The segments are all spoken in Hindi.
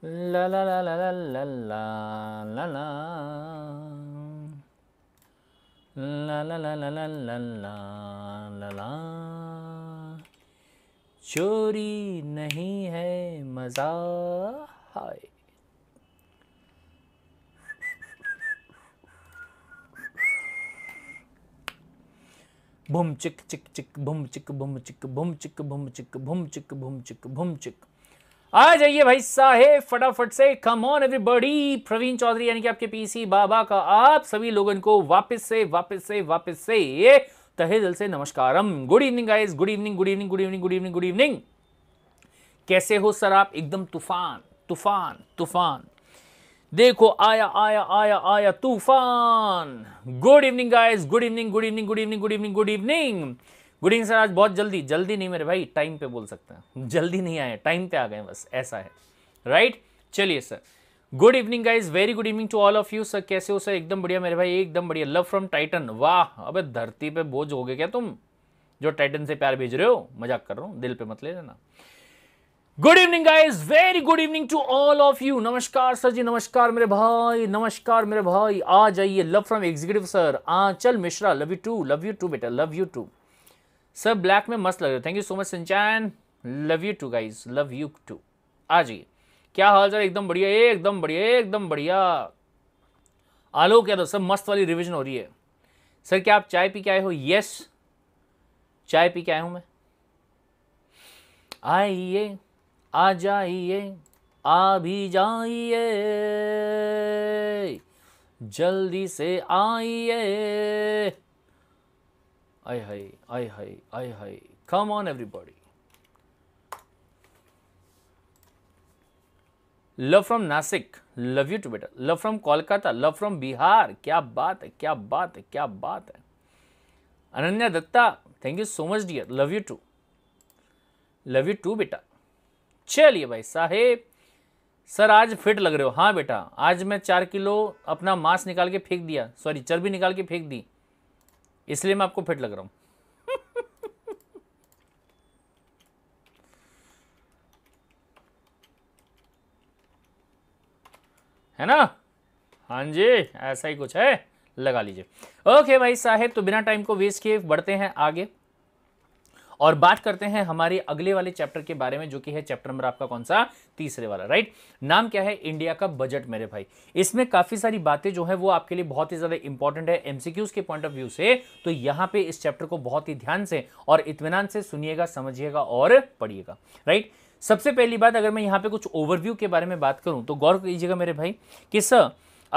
La la la la la la la la la La la la la la la la la la चोरी नहीं है मज़ा हाय भुम चिक चिक चिक बुम चिक बुम चिक बुम चिक बुम चिक बुम चिक बुम चिक बुम चिक आ जाइए भाई साहेब फटाफट से कम ऑन बड़ी प्रवीण चौधरी यानी कि आपके पीसी बाबा का आप सभी लोगों को वापस से वापस से वापस से ये तहे दिल से नमस्कारम good evening guys good evening good evening good evening good evening good evening कैसे हो सर आप एकदम तूफान तूफान तूफान देखो आया आया आया आया तूफान good evening guys good evening good evening good evening good evening good evening good evening sir आज बहुत जल्दी जल्दी नहीं मेरे भाई टाइम पे बोल सकते हैं जल्दी नहीं आए टाइम पे आ गए बस ऐसा है राइट चलिए sir good evening guys very good evening to all of you sir कैसे हो सर एकदम बढ़िया मेरे भाई एकदम बढ़िया लव फ्रॉम टाइटन वाह अबे धरती पे बोझ हो गए क्या तुम जो टाइटन से प्यार भेज रहे हो मजाक कर रहा हूँ दिल पे मत ले लेना good evening guys very good evening to all of you नमस्कार सर जी नमस्कार मेरे भाई नमस्कार मेरे भाई आ जाइए लव फ्रॉम एग्जीक्यूटिव सर चल Mishra love you too love you too बेटा love you too sir black में मस्त लग रहे thank you so much Shinchan love you too guys love you too आ जाइए क्या हाल सर एकदम बढ़िया एकदम बढ़िया एकदम बढ़िया आलोक यादव सर मस्त वाली रिविजन हो रही है सर क्या आप चाय पी के आए हो यस चाय पी के आया हूं मैं आइए आ जाइए आ भी जाइए जल्दी से आइए I high, I high, I high. Come on, everybody. Love from Nashik love you too बेटा love from Kolkata love from Bihar क्या बात है क्या बात है क्या बात है Ananya Datta thank you so much dear love you too love you too बेटा चलिए भाई साहेब सर आज फिट लग रहे हो हाँ बेटा आज मैं चार किलो अपना मांस निकाल के फेंक दिया सॉरी चर्बी निकाल के फेंक दी इसलिए मैं आपको फिट लग रहा हूं है ना हाँ जी ऐसा ही कुछ है लगा लीजिए ओके भाई साहेब तो बिना टाइम को वेस्ट किए बढ़ते हैं आगे और बात करते हैं हमारे अगले वाले चैप्टर के बारे में जो कि है चैप्टर नंबर आपका कौन सा तीसरे वाला राइट नाम क्या है इंडिया का बजट मेरे भाई इसमें काफ़ी सारी बातें जो है वो आपके लिए बहुत ही ज़्यादा इंपॉर्टेंट है एमसीक्यूज के पॉइंट ऑफ व्यू से तो यहां पर इस चैप्टर को बहुत ही ध्यान से और इतमान से सुनिएगा समझिएगा और पढ़िएगा राइट सबसे पहली बात अगर मैं यहाँ पे कुछ ओवरव्यू के बारे में बात करूं तो गौर कीजिएगा मेरे भाई कि सर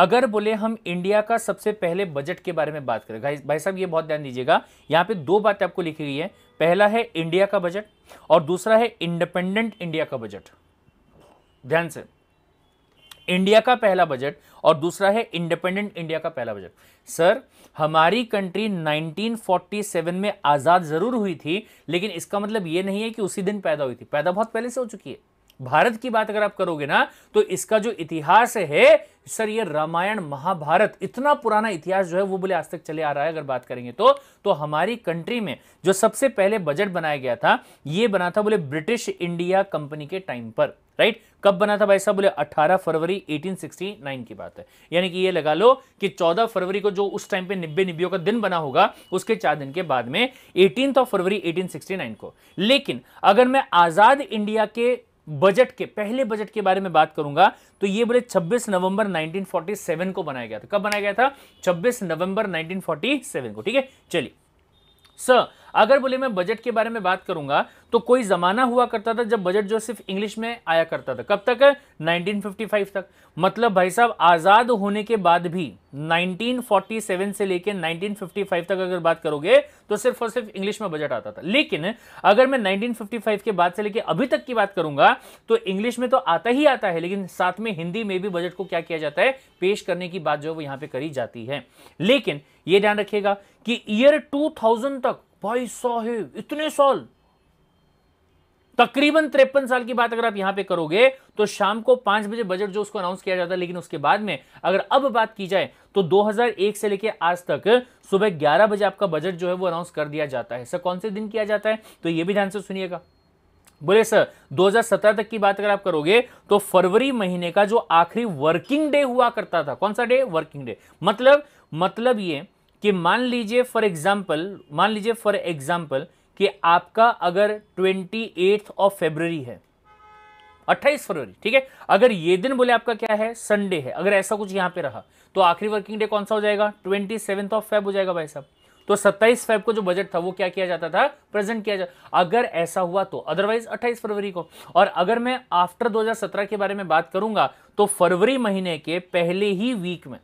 अगर बोले हम इंडिया का सबसे पहले बजट के बारे में बात करें भाई भाई साहब ये बहुत ध्यान दीजिएगा यहाँ पे दो बातें आपको लिखी गई है पहला है इंडिया का बजट और दूसरा है इंडिपेंडेंट इंडिया का बजट ध्यान से इंडिया का पहला बजट और दूसरा है इंडिपेंडेंट इंडिया का पहला बजट सर हमारी कंट्री 1947 में आज़ाद ज़रूर हुई थी लेकिन इसका मतलब यह नहीं है कि उसी दिन पैदा हुई थी पैदा बहुत पहले से हो चुकी है भारत की बात अगर आप करोगे ना तो इसका जो इतिहास है सर ये रामायण महाभारत इतना पुराना इतिहास जो है वो बोले आज तक चले आ रहा है अगर बात करेंगे तो तो हमारी कंट्री में जो सबसे पहले बजट बनाया गया था ये बना था बोले ब्रिटिश इंडिया कंपनी के टाइम पर राइट कब बना था भाई साहब बोले 18 फरवरी 1869 की बात है यानी कि ये लगा लो कि 14 फरवरी को जो उस टाइम पे निब्बे निब्बियों का दिन बना होगा उसके चार दिन के बाद में एटीन फरवरी एटीन को लेकिन अगर मैं आजाद इंडिया के बजट के पहले बजट के बारे में बात करूंगा तो ये बोले 26 नवंबर 1947 को बनाया गया था कब बनाया गया था 26 नवंबर 1947 को ठीक है चलिए सर अगर बोले मैं बजट के बारे में बात करूंगा तो कोई ज़माना हुआ करता था जब बजट जो सिर्फ इंग्लिश में आया करता था कब तक 1955 तक मतलब भाई साहब आज़ाद होने के बाद भी 1947 से लेकर 1955 तक अगर बात करोगे तो सिर्फ और सिर्फ इंग्लिश में बजट आता था लेकिन अगर मैं 1955 के बाद से लेकर अभी तक की बात करूंगा तो इंग्लिश में तो आता ही आता है लेकिन साथ में हिंदी में भी बजट को क्या किया जाता है पेश करने की बात जो है वो यहां पर करी जाती है लेकिन ये ध्यान रखिएगा कि ईयर 2000 तक सौ है इतने साल तकरीबन तिरपन साल की बात अगर आप यहां पे करोगे तो शाम को पांच बजे बजट जो उसको अनाउंस किया जाता है लेकिन उसके बाद में अगर अब बात की जाए तो 2001 से लेकर आज तक सुबह 11 बजे आपका बजट जो है वो अनाउंस कर दिया जाता है सर कौन से दिन किया जाता है तो ये भी ध्यान से सुनिएगा बोले सर 2017 तक की बात अगर आप करोगे तो फरवरी महीने का जो आखिरी वर्किंग डे हुआ करता था कौन सा डे वर्किंग डे मतलब मतलब ये कि मान लीजिए फॉर एग्जाम्पल मान लीजिए फॉर एग्जाम्पल कि आपका अगर ट्वेंटी एट ऑफ फेब्रवरी है अट्ठाईस फरवरी ठीक है अगर ये दिन बोले आपका क्या है संडे है अगर ऐसा कुछ यहां पे रहा तो आखिरी वर्किंग डे कौन सा हो जाएगा ट्वेंटी सेवन ऑफ फेब हो जाएगा भाई साहब तो 27 फेब को जो बजट था वो क्या किया जाता था प्रेजेंट किया जाता अगर ऐसा हुआ तो अदरवाइज 28 फरवरी को और अगर मैं आफ्टर 2017 के बारे में बात करूंगा तो फरवरी महीने के पहले ही वीक में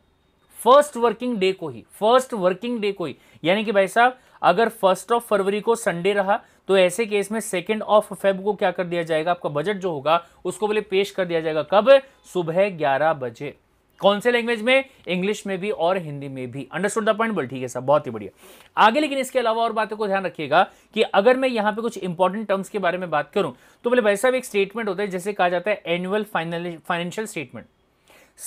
फर्स्ट वर्किंग डे को ही फर्स्ट वर्किंग डे को ही यानी कि भाई साहब अगर फर्स्ट ऑफ फरवरी को संडे रहा तो ऐसे केस में सेकेंड ऑफ फेब को क्या कर दिया जाएगा आपका बजट जो होगा उसको बोले पेश कर दिया जाएगा कब सुबह ग्यारह बजे कौन से लैंग्वेज में इंग्लिश में भी और हिंदी में भी अंडरस्टूड द पॉइंट बोल ठीक है सर बहुत ही बढ़िया आगे लेकिन इसके अलावा और बातों को ध्यान रखिएगा कि अगर मैं यहां पे कुछ इंपॉर्टेंट टर्म्स के बारे में बात करूं तो बोले भाई साहब एक स्टेटमेंट होता है जैसे कहा जाता है एनुअल फाइनेंशियल स्टेटमेंट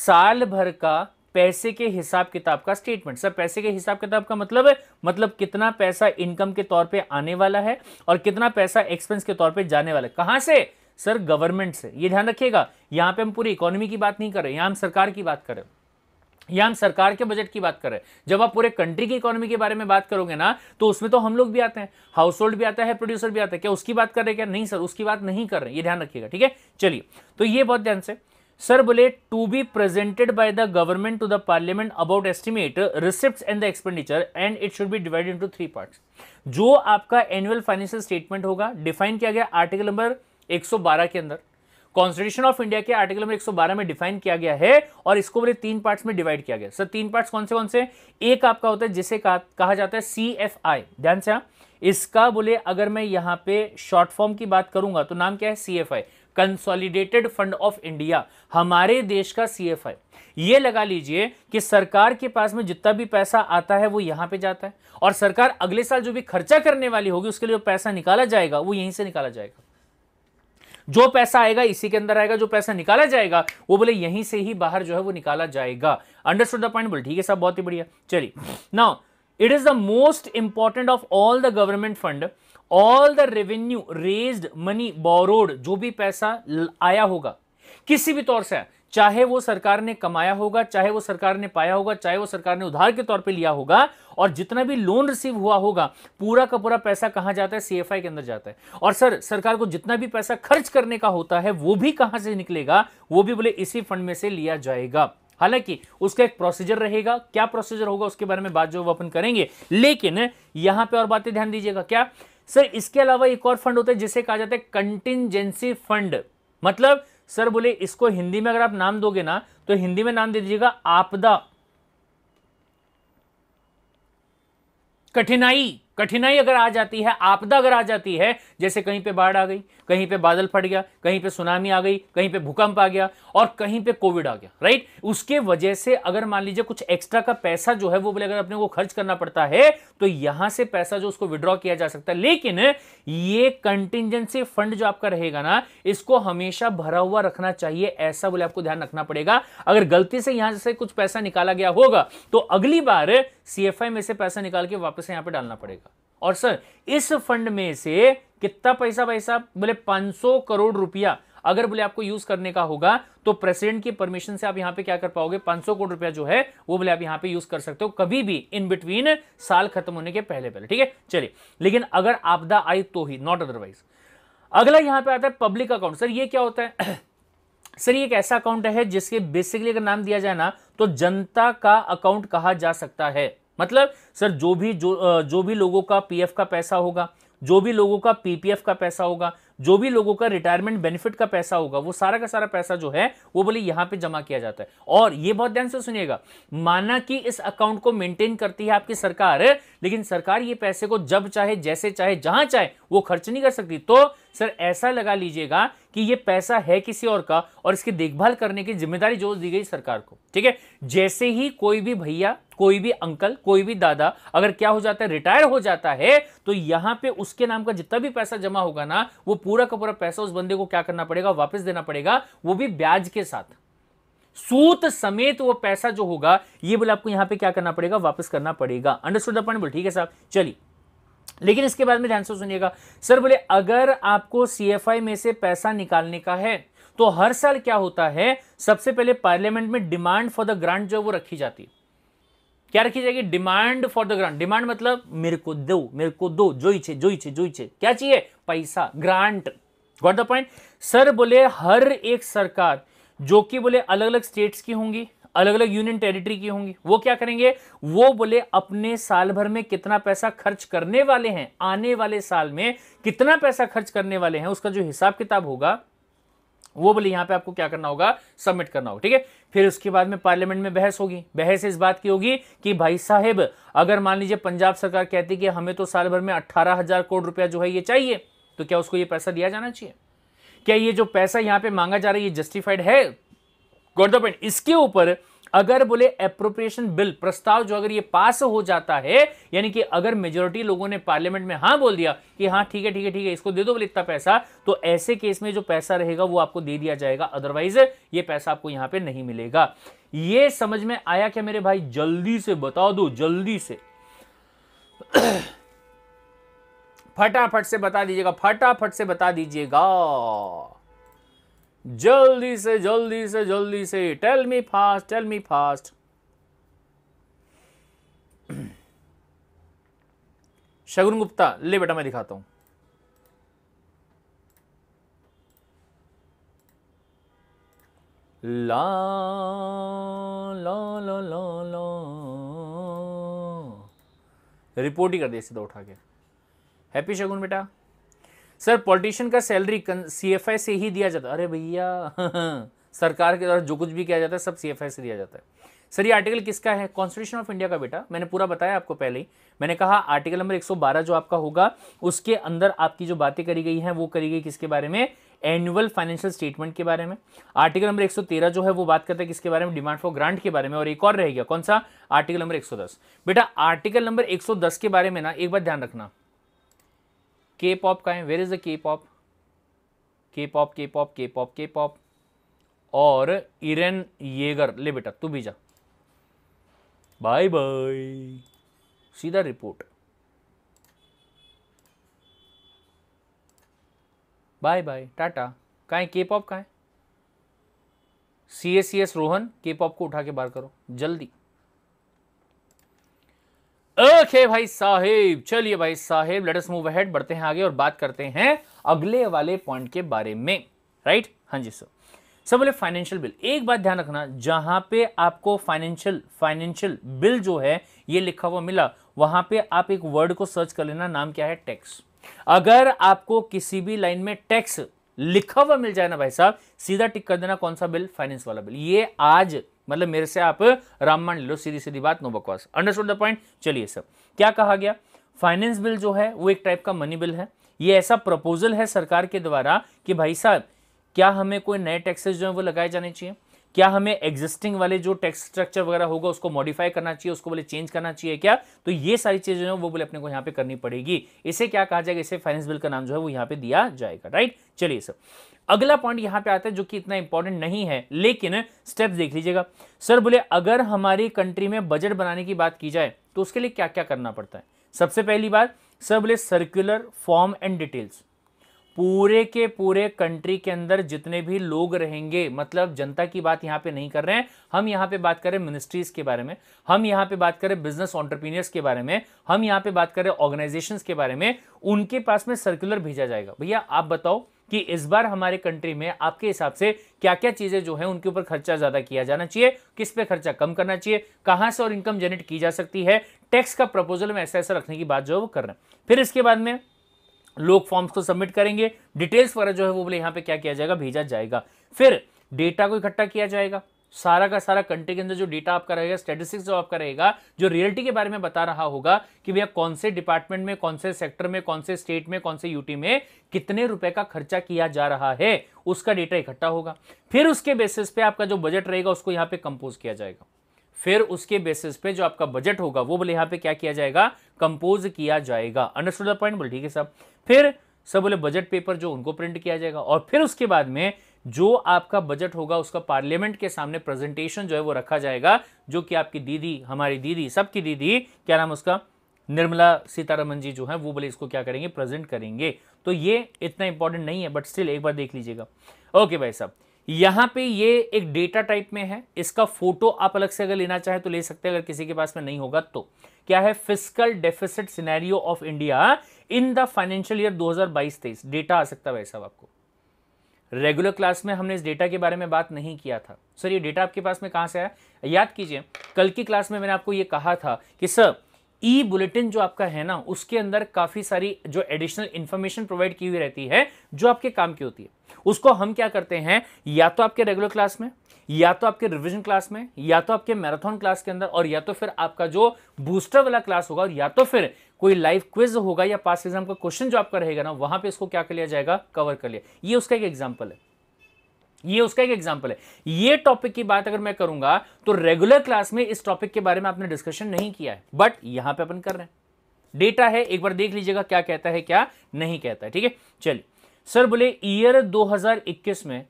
साल भर का पैसे के हिसाब किताब का स्टेटमेंट सर पैसे के हिसाब किताब का मतलब है मतलब कितना पैसा इनकम के तौर पे आने वाला है और कितना पैसा एक्सपेंस के तौर पे जाने वाला है कहां से सर गवर्नमेंट से ये ध्यान रखिएगा यहां पे हम पूरी इकोनॉमी की बात नहीं कर रहे यहां हम सरकार की बात करें या हम सरकार के बजट की बात कर रहे हैं जब आप पूरे कंट्री की इकोनॉमी के बारे में बात करोगे ना तो उसमें तो हम लोग भी आते हैं हाउस होल्ड भी आता है प्रोड्यूसर भी आता है क्या उसकी बात कर रहे हैं क्या नहीं सर उसकी बात नहीं कर रहे हैं ये ध्यान रखिएगा ठीक है चलिए तो ये बहुत ध्यान से सर बोले to be presented by the government to the parliament about estimate receipt and the expenditure and it should be divided into three parts जो आपका एनुअल फाइनेंशियल स्टेटमेंट होगा डिफाइन किया गया आर्टिकल नंबर 112 के अंदर कॉन्स्टिट्यूशन ऑफ इंडिया के आर्टिकल नंबर 112 में डिफाइन किया गया है और इसको बोले तीन पार्ट्स में डिवाइड किया गया सर तीन पार्ट कौन से कौन से एक आपका होता है जिसे कहा, कहा जाता है सी एफ आई ध्यान से हाँ। इसका बोले अगर मैं यहाँ पे शॉर्ट फॉर्म की बात करूंगा तो नाम क्या है C F I consolidated fund of India हमारे देश का सी आई ये लगा लीजिए कि सरकार के पास में जितना भी पैसा आता है वो यहां पे जाता है और सरकार अगले साल जो भी खर्चा करने वाली होगी उसके लिए पैसा निकाला जाएगा वो यहीं से निकाला जाएगा जो पैसा आएगा इसी के अंदर आएगा जो पैसा निकाला जाएगा वो बोले यहीं से ही बाहर जो है वो निकाला जाएगा अंडरस्टूड द पॉइंट बोल ठीक है साहब बहुत ही बढ़िया चलिए now it is the most important of all the government fund all the revenue raise money borrowed जो भी पैसा आया होगा किसी भी तौर से चाहे वो सरकार ने कमाया होगा चाहे वो सरकार ने पाया होगा चाहे वो सरकार ने उधार के तौर पे लिया होगा और जितना भी लोन रिसीव हुआ होगा पूरा का पूरा पैसा कहां जाता है सीएफआई के अंदर जाता है और सर सरकार को जितना भी पैसा खर्च करने का होता है वो भी कहां से निकलेगा वो भी बोले इसी फंड में से लिया जाएगा हालांकि उसका एक प्रोसीजर रहेगा क्या प्रोसीजर होगा उसके बारे में बात जो अपन करेंगे लेकिन यहां पर और बातें ध्यान दीजिएगा क्या सर इसके अलावा एक और फंड होता है जिसे कहा जाता है कंटिजेंसी फंड मतलब सर बोले इसको हिंदी में अगर आप नाम दोगे ना तो हिंदी में नाम दे दीजिएगा आपदा कठिनाई कठिनाई अगर आ जाती है आपदा अगर आ जाती है जैसे कहीं पे बाढ़ आ गई कहीं पे बादल फट गया कहीं पे सुनामी आ गई कहीं पे भूकंप आ गया और कहीं पे कोविड आ गया राइट उसके वजह से अगर मान लीजिए कुछ एक्स्ट्रा का पैसा जो है वो बोले अगर अपने को खर्च करना पड़ता है तो यहां से पैसा जो उसको विड्रॉ किया जा सकता है लेकिन ये कंटिजेंसी फंड जो आपका रहेगा ना इसको हमेशा भरा हुआ रखना चाहिए ऐसा बोले आपको ध्यान रखना पड़ेगा अगर गलती से यहां से कुछ पैसा निकाला गया होगा तो अगली बार सी में से पैसा निकाल के वापस यहां पर डालना पड़ेगा और सर इस फंड में से कितना पैसा भाई साहब बोले 500 करोड़ रुपया अगर बोले आपको यूज करने का होगा तो प्रेसिडेंट की परमिशन से आप यहां पे क्या कर पाओगे 500 करोड़ रुपया जो है वो बोले आप यहां पे यूज कर सकते हो कभी भी इन बिटवीन साल खत्म होने के पहले पहले ठीक है चलिए लेकिन अगर आपदा आई तो ही नॉट अदरवाइज अगला यहां पे आता है पब्लिक अकाउंट सर ये क्या होता है सर ये एक ऐसा अकाउंट है जिसके बेसिकली अगर नाम दिया जाए ना तो जनता का अकाउंट कहा जा सकता है मतलब सर जो भी जो जो भी लोगों का पीएफ का पैसा होगा जो भी लोगों का पीपीएफ का पैसा होगा जो भी लोगों का रिटायरमेंट बेनिफिट का पैसा होगा वो सारा का सारा पैसा जो है वो बोले यहां पे जमा किया जाता है और ये बहुत ध्यान से सुनिएगा माना कि इस अकाउंट को मेंटेन करती है आपकी सरकार लेकिन सरकार ये पैसे को जब चाहे जैसे चाहे जहां चाहे वो खर्च नहीं कर सकती तो सर ऐसा लगा लीजिएगा कि ये पैसा है किसी और का और इसकी देखभाल करने की जिम्मेदारी जो दी गई सरकार को ठीक है जैसे ही कोई भी भैया कोई भी अंकल कोई भी दादा अगर क्या हो जाता है रिटायर हो जाता है तो यहां पे उसके नाम का जितना भी पैसा जमा होगा ना वो पूरा का पूरा पैसा उस बंदे को क्या करना पड़ेगा वापस देना पड़ेगा वो भी ब्याज के साथ सूत समेत वो पैसा जो होगा ये बोले आपको यहां पे क्या करना पड़ेगा वापस करना पड़ेगा अंडरस्टूड द पॉइंट बोले ठीक है साहब चलिए लेकिन इसके बाद में ध्यान से सुनिएगा सर बोले अगर आपको सीएफआई में से पैसा निकालने का है तो हर साल क्या होता है सबसे पहले पार्लियामेंट में डिमांड फॉर द ग्रांट जो है वो रखी जाती है क्या रखी जाएगी demand for the grant demand मतलब मेरे को दो मेरे को दो जो ही जो ही जो ही क्या चाहिए पैसा grant got the point sir बोले हर एक सरकार जो कि बोले अलग अलग स्टेट्स की होंगी अलग अलग यूनियन टेरिटरी की होंगी वो क्या करेंगे वो बोले अपने साल भर में कितना पैसा खर्च करने वाले हैं आने वाले साल में कितना पैसा खर्च करने वाले हैं उसका जो हिसाब किताब होगा वो बोले यहां पे आपको क्या करना होगा सबमिट करना होगा ठीक है फिर उसके बाद में पार्लियामेंट में बहस होगी बहस इस बात की होगी कि भाई साहब अगर मान लीजिए पंजाब सरकार कहती कि हमें तो साल भर में अट्ठारह हजार करोड़ रुपया जो है ये चाहिए तो क्या उसको ये पैसा दिया जाना चाहिए क्या ये जो पैसा यहां पे मांगा जा रहा है ये जस्टिफाइड है गौर द पॉइंट इसके ऊपर अगर बोले अप्रोप्रिएशन बिल प्रस्ताव जो अगर ये पास हो जाता है यानी कि अगर मेजोरिटी लोगों ने पार्लियामेंट में हाँ बोल दिया कि हाँ ठीक है ठीक है ठीक है इसको दे दो बोले इतना पैसा तो ऐसे केस में जो पैसा रहेगा वो आपको दे दिया जाएगा अदरवाइज ये पैसा आपको यहाँ पे नहीं मिलेगा ये समझ में आया क्या मेरे भाई जल्दी से बता दो जल्दी से फटाफट से बता दीजिएगा फटाफट से बता दीजिएगा जल्दी से जल्दी से जल्दी से tell me fast tell me fast Shagun Gupta ले बेटा मैं दिखाता हूं ला ला ला ला ला रिपोर्ट ही कर दिया सीधा तो उठा के हैप्पी शगुन बेटा सर पॉलिटिशियन का सैलरी सी एफ आई से ही दिया जाता है अरे भैया सरकार के द्वारा जो कुछ भी किया जाता है सब सी एफ आई से दिया जाता है सर ये आर्टिकल किसका है कॉन्स्टिट्यूशन ऑफ इंडिया का बेटा मैंने पूरा बताया आपको पहले ही मैंने कहा आर्टिकल नंबर 112 जो आपका होगा उसके अंदर आपकी जो बातें करी गई हैं वो करी गई किसके बारे में एनुअल फाइनेंशियल स्टेटमेंट के बारे में आर्टिकल नंबर 113 जो है वो बात करता है किसके बारे में डिमांड फॉर ग्रांट के बारे में और एक और रहेगा कौन सा आर्टिकल नंबर एक बेटा आर्टिकल नंबर एक के बारे में ना एक बार ध्यान रखना के पॉप का है where is the K pop K pop K pop K pop K pop और इरेन येगर ले बेटा तू भी जा बाय बाय सीधा रिपोर्ट बाय बाय टाटा का है के पॉप का है C S C S Rohan K pop को उठा के बाहर करो जल्दी ओके भाई साहेब चलिए भाई साहेब लेट अस मूव अहेड बढ़ते हैं आगे और बात करते हैं अगले वाले पॉइंट के बारे में राइट हाँ जी सर सब बोले फाइनेंशियल बिल एक बात ध्यान रखना जहां पे आपको फाइनेंशियल फाइनेंशियल बिल जो है ये लिखा हुआ मिला वहां पे आप एक वर्ड को सर्च कर लेना नाम क्या है टैक्स अगर आपको किसी भी लाइन में टैक्स लिखा हुआ मिल जाए ना भाई साहब सीधा टिक कर देना कौन सा बिल फाइनेंस वाला बिल ये आज मतलब मेरे से आप राम मान लो सीधी सीधी बात नो बकवास अंडरस्टूड द पॉइंट चलिए सर क्या कहा गया फाइनेंस बिल जो है वो एक टाइप का मनी बिल है ये ऐसा प्रपोजल है सरकार के द्वारा कि भाई साहब क्या हमें कोई नए टैक्सेस जो है वो लगाए जाने चाहिए क्या हमें एग्जिस्टिंग वाले जो टैक्स स्ट्रक्चर वगैरह होगा उसको मॉडिफाई करना चाहिए उसको बोले चेंज करना चाहिए क्या तो ये सारी चीजें जो है वो बोले अपने को यहाँ पे करनी पड़ेगी इसे क्या कहा जाएगा इसे फाइनेंस बिल का नाम जो है वो यहाँ पे दिया जाएगा राइट चलिए सर अगला पॉइंट यहाँ पे आता है जो कि इतना इंपॉर्टेंट नहीं है लेकिन स्टेप देख लीजिएगा सर बोले अगर हमारी कंट्री में बजट बनाने की बात की जाए तो उसके लिए क्या क्या करना पड़ता है सबसे पहली बात सर बोले सर्कुलर फॉर्म एंड डिटेल्स पूरे के पूरे कंट्री के अंदर जितने भी लोग रहेंगे मतलब जनता की बात यहां पे नहीं कर रहे हैं हम यहाँ पे बात कर रहे हैं मिनिस्ट्रीज के बारे में हम यहां पे बात करें बिजनेस ऑन्टरप्रीनियर्स के बारे में हम यहाँ पे बात करें ऑर्गेनाइजेशन के बारे में उनके पास में सर्कुलर भेजा जाएगा भैया आप बताओ कि इस बार हमारे कंट्री में आपके हिसाब से क्या क्या चीज़ें जो है उनके ऊपर खर्चा ज़्यादा किया जाना चाहिए किस पे खर्चा कम करना चाहिए कहां से और इनकम जनरेट की जा सकती है टैक्स का प्रपोजल में ऐसा ऐसा रखने की बात जो है वो कर रहे हैं फिर इसके बाद में लोग फॉर्म्स को सबमिट करेंगे डिटेल्स वगैरह जो है वो बोले यहाँ पे क्या किया जाएगा भेजा जाएगा फिर डेटा को इकट्ठा किया जाएगा सारा का सारा कंट्री के अंदर जो डेटा आपका रहेगा स्टेटिस्टिक्स जो आपका रहेगा जो रियलिटी के बारे में बता रहा होगा कि भैया कौन से डिपार्टमेंट में कौन से सेक्टर में कौन से स्टेट में कौन से यूटी में कितने रुपए का खर्चा किया जा रहा है उसका डेटा इकट्ठा होगा फिर उसके बेसिस पे आपका जो बजट रहेगा उसको यहाँ पे कंपोज किया जाएगा फिर उसके बेसिस पे जो आपका बजट होगा वो बोले यहाँ पे क्या किया जाएगा कंपोज किया जाएगा अंडरस्टूड द पॉइंट बोले ठीक है साहब फिर सब बोले बजट पेपर जो उनको प्रिंट किया जाएगा और फिर उसके बाद में जो आपका बजट होगा उसका पार्लियामेंट के सामने प्रेजेंटेशन जो है वो रखा जाएगा जो कि आपकी दीदी हमारी दीदी सबकी दीदी क्या नाम उसका निर्मला सीतारमन जी जो है वो बोले इसको क्या करेंगे प्रेजेंट करेंगे तो ये इतना इंपॉर्टेंट नहीं है बट स्टिल एक बार देख लीजिएगा ओके भाई साहब यहां पे ये एक डेटा टाइप में है इसका फोटो आप अलग से अगर लेना चाहे तो ले सकते हैं अगर किसी के पास में नहीं होगा तो क्या है physical deficit scenario of India in the financial year 2022-23 data आ सकता है भाई साहब आपको रेगुलर क्लास में हमने इस डेटा के बारे में बात नहीं किया था सर ये डेटा आपके पास में कहां से आया याद कीजिए कल की क्लास में मैंने आपको ये कहा था कि सर ई बुलेटिन जो आपका है ना उसके अंदर काफ़ी सारी जो एडिशनल इंफॉर्मेशन प्रोवाइड की हुई रहती है जो आपके काम की होती है उसको हम क्या करते हैं या तो आपके रेगुलर क्लास में या तो आपके रिविजन क्लास में या तो आपके मैराथन क्लास के अंदर और या तो फिर आपका जो बूस्टर वाला क्लास होगा और या तो फिर कोई लाइव क्विज होगा या पास एग्जाम का क्वेश्चन जो आपका रहेगा ना वहां पे इसको क्या कर लिया जाएगा कवर कर लिया ये उसका एक एग्जाम्पल है ये उसका एक एग्जाम्पल है ये टॉपिक की बात अगर मैं करूंगा तो रेगुलर क्लास में इस टॉपिक के बारे में आपने डिस्कशन नहीं किया है बट यहां पर अपन कर रहे हैं डेटा है एक बार देख लीजिएगा क्या कहता है क्या नहीं कहता है ठीक है चलिए सर बोले ईयर 2021 में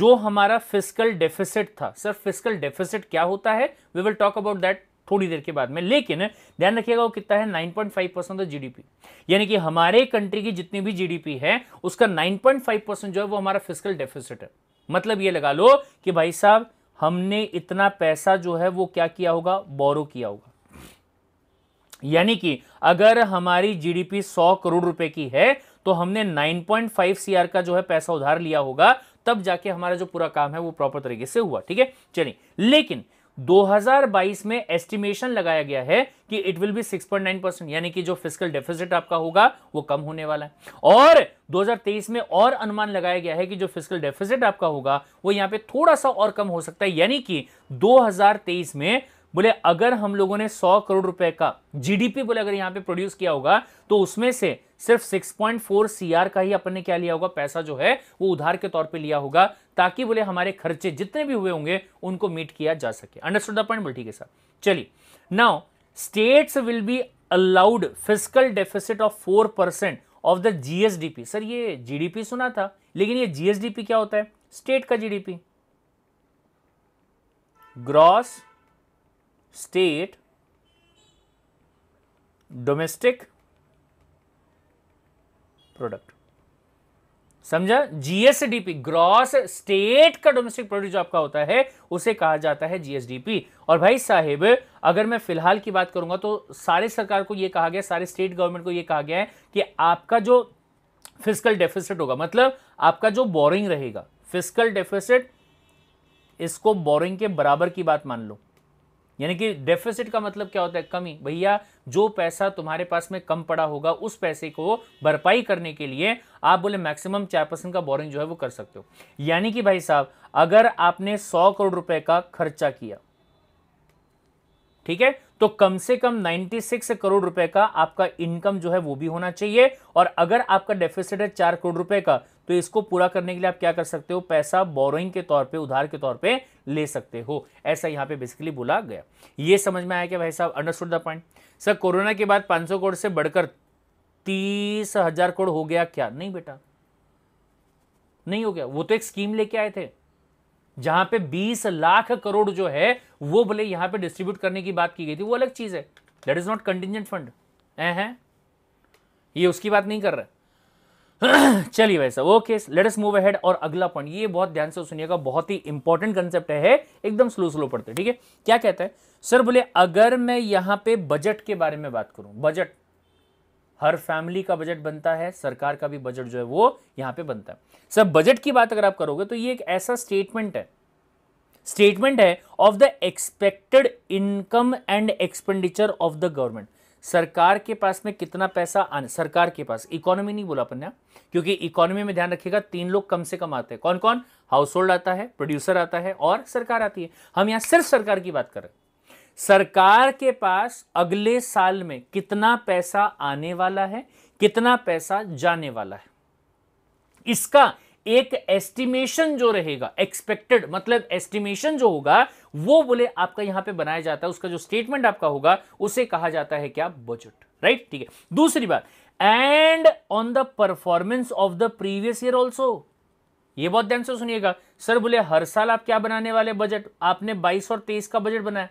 जो हमारा फिजिकल डेफिसिट था सर फिजिकल डेफिसिट क्या होता है we will talk about that थोड़ी देर के बाद में लेकिन ध्यान रखिएगा वो कितना है 9.5 परसेंट ऑफ जीडीपी यानी कि हमारे कंट्री की जितनी भी जीडीपी है उसका 9.5 परसेंट जो है वो हमारा फिजिकल डेफिसिट है मतलब ये लगा लो कि भाई साहब हमने इतना पैसा जो है वो क्या किया होगा बोरो किया होगा यानी कि अगर हमारी जीडीपी 100 करोड़ रुपए की है तो हमने 9.5 सीआर का जो है पैसा उधार लिया होगा तब जाके हमारा जो पूरा काम है वो प्रॉपर तरीके से हुआ ठीक है चलिए लेकिन 2022 में एस्टिमेशन लगाया गया है कि इट विल बी 6.9 परसेंट यानी कि जो फिजिकल डेफिसिट आपका होगा वो कम होने वाला है और 2023 में और अनुमान लगाया गया है कि जो फिजिकल डेफिसिट आपका होगा वो यहां पे थोड़ा सा और कम हो सकता है यानी कि 2023 में बोले अगर हम लोगों ने सौ करोड़ रुपए का जीडीपी बोले अगर यहाँ पे प्रोड्यूस किया होगा तो उसमें से सिर्फ 6.4 सीआर का ही अपन ने क्या लिया होगा पैसा जो है वो उधार के तौर पे लिया होगा ताकि बोले हमारे खर्चे जितने भी हुए होंगे उनको मीट किया जा सके अंडरस्टूड द पॉइंट बोल ठीक है सर चलिए now states will be allowed physical deficit of four percent of the GSDP sir ये जीडीपी सुना था लेकिन ये जीएसडीपी क्या होता है स्टेट का GDP gross state domestic product समझा जीएसडीपी ग्रॉस स्टेट का डोमेस्टिक प्रोडक्ट जो आपका होता है उसे कहा जाता है जीएसडीपी और भाई साहेब अगर मैं फिलहाल की बात करूंगा तो सारे सरकार को यह कहा गया सारे स्टेट गवर्नमेंट को यह कहा गया है कि आपका जो फिजिकल डेफिसिट होगा मतलब आपका जो बोरिंग रहेगा फिजिकल डेफिसिट इसको बोरिंग के बराबर की बात मान लो यानी कि डेफिसिट का मतलब क्या होता है कमी भैया जो पैसा तुम्हारे पास में कम पड़ा होगा उस पैसे को भरपाई करने के लिए आप बोले मैक्सिमम चार परसेंट का बोरिंग जो है वो कर सकते हो यानी कि भाई साहब अगर आपने सौ करोड़ रुपए का खर्चा किया ठीक है तो कम से कम 96 करोड़ रुपए का आपका इनकम जो है वो भी होना चाहिए और अगर आपका डेफिसिट है चार करोड़ रुपए का तो इसको पूरा करने के लिए आप क्या कर सकते हो पैसा बोरोइंग के तौर पे उधार के तौर पे ले सकते हो ऐसा यहाँ पे बेसिकली बोला गया ये समझ में आया कि भाई साहब understood the point sir corona के बाद 500 करोड़ से बढ़कर तीस हजार करोड़ हो गया क्या नहीं बेटा नहीं हो गया वो तो एक स्कीम लेके आए थे जहां पे 20 लाख करोड़ जो है वो भले यहां पे डिस्ट्रीब्यूट करने की बात की गई थी वो अलग चीज है that is not contingent fund ये उसकी बात नहीं कर रहा चलिए भाई साहब ओके लेटस मूव अहेड और अगला पॉइंट ये बहुत ध्यान से सुनिएगा बहुत ही इंपॉर्टेंट कंसेप्ट है एकदम स्लो स्लो पढ़ते ठीक है क्या कहता है सर बोले अगर मैं यहां पे बजट के बारे में बात करूं बजट हर फैमिली का बजट बनता है सरकार का भी बजट जो है वो यहां पे बनता है सर बजट की बात अगर आप करोगे तो ये एक ऐसा स्टेटमेंट है स्टेटमेंट है of the expected income and expenditure of the government सरकार के पास में कितना पैसा आने सरकार के पास इकोनॉमी नहीं बोला अपन ने क्योंकि इकोनॉमी में ध्यान रखिएगा तीन लोग कम से कम आते हैं कौन कौन हाउस होल्ड आता है प्रोड्यूसर आता है और सरकार आती है हम यहां सिर्फ सरकार की बात कर रहे हैं सरकार के पास अगले साल में कितना पैसा आने वाला है कितना पैसा जाने वाला है इसका एक एस्टिमेशन जो रहेगा एक्सपेक्टेड मतलब एस्टिमेशन जो होगा वो बोले आपका यहां पे बनाया जाता है उसका जो स्टेटमेंट आपका होगा उसे कहा जाता है क्या बजट राइट ठीक है दूसरी बात and on the performance of the previous year also ये बहुत ध्यान से सुनिएगा सर बोले हर साल आप क्या बनाने वाले बजट आपने 22 और 23 का बजट बनाया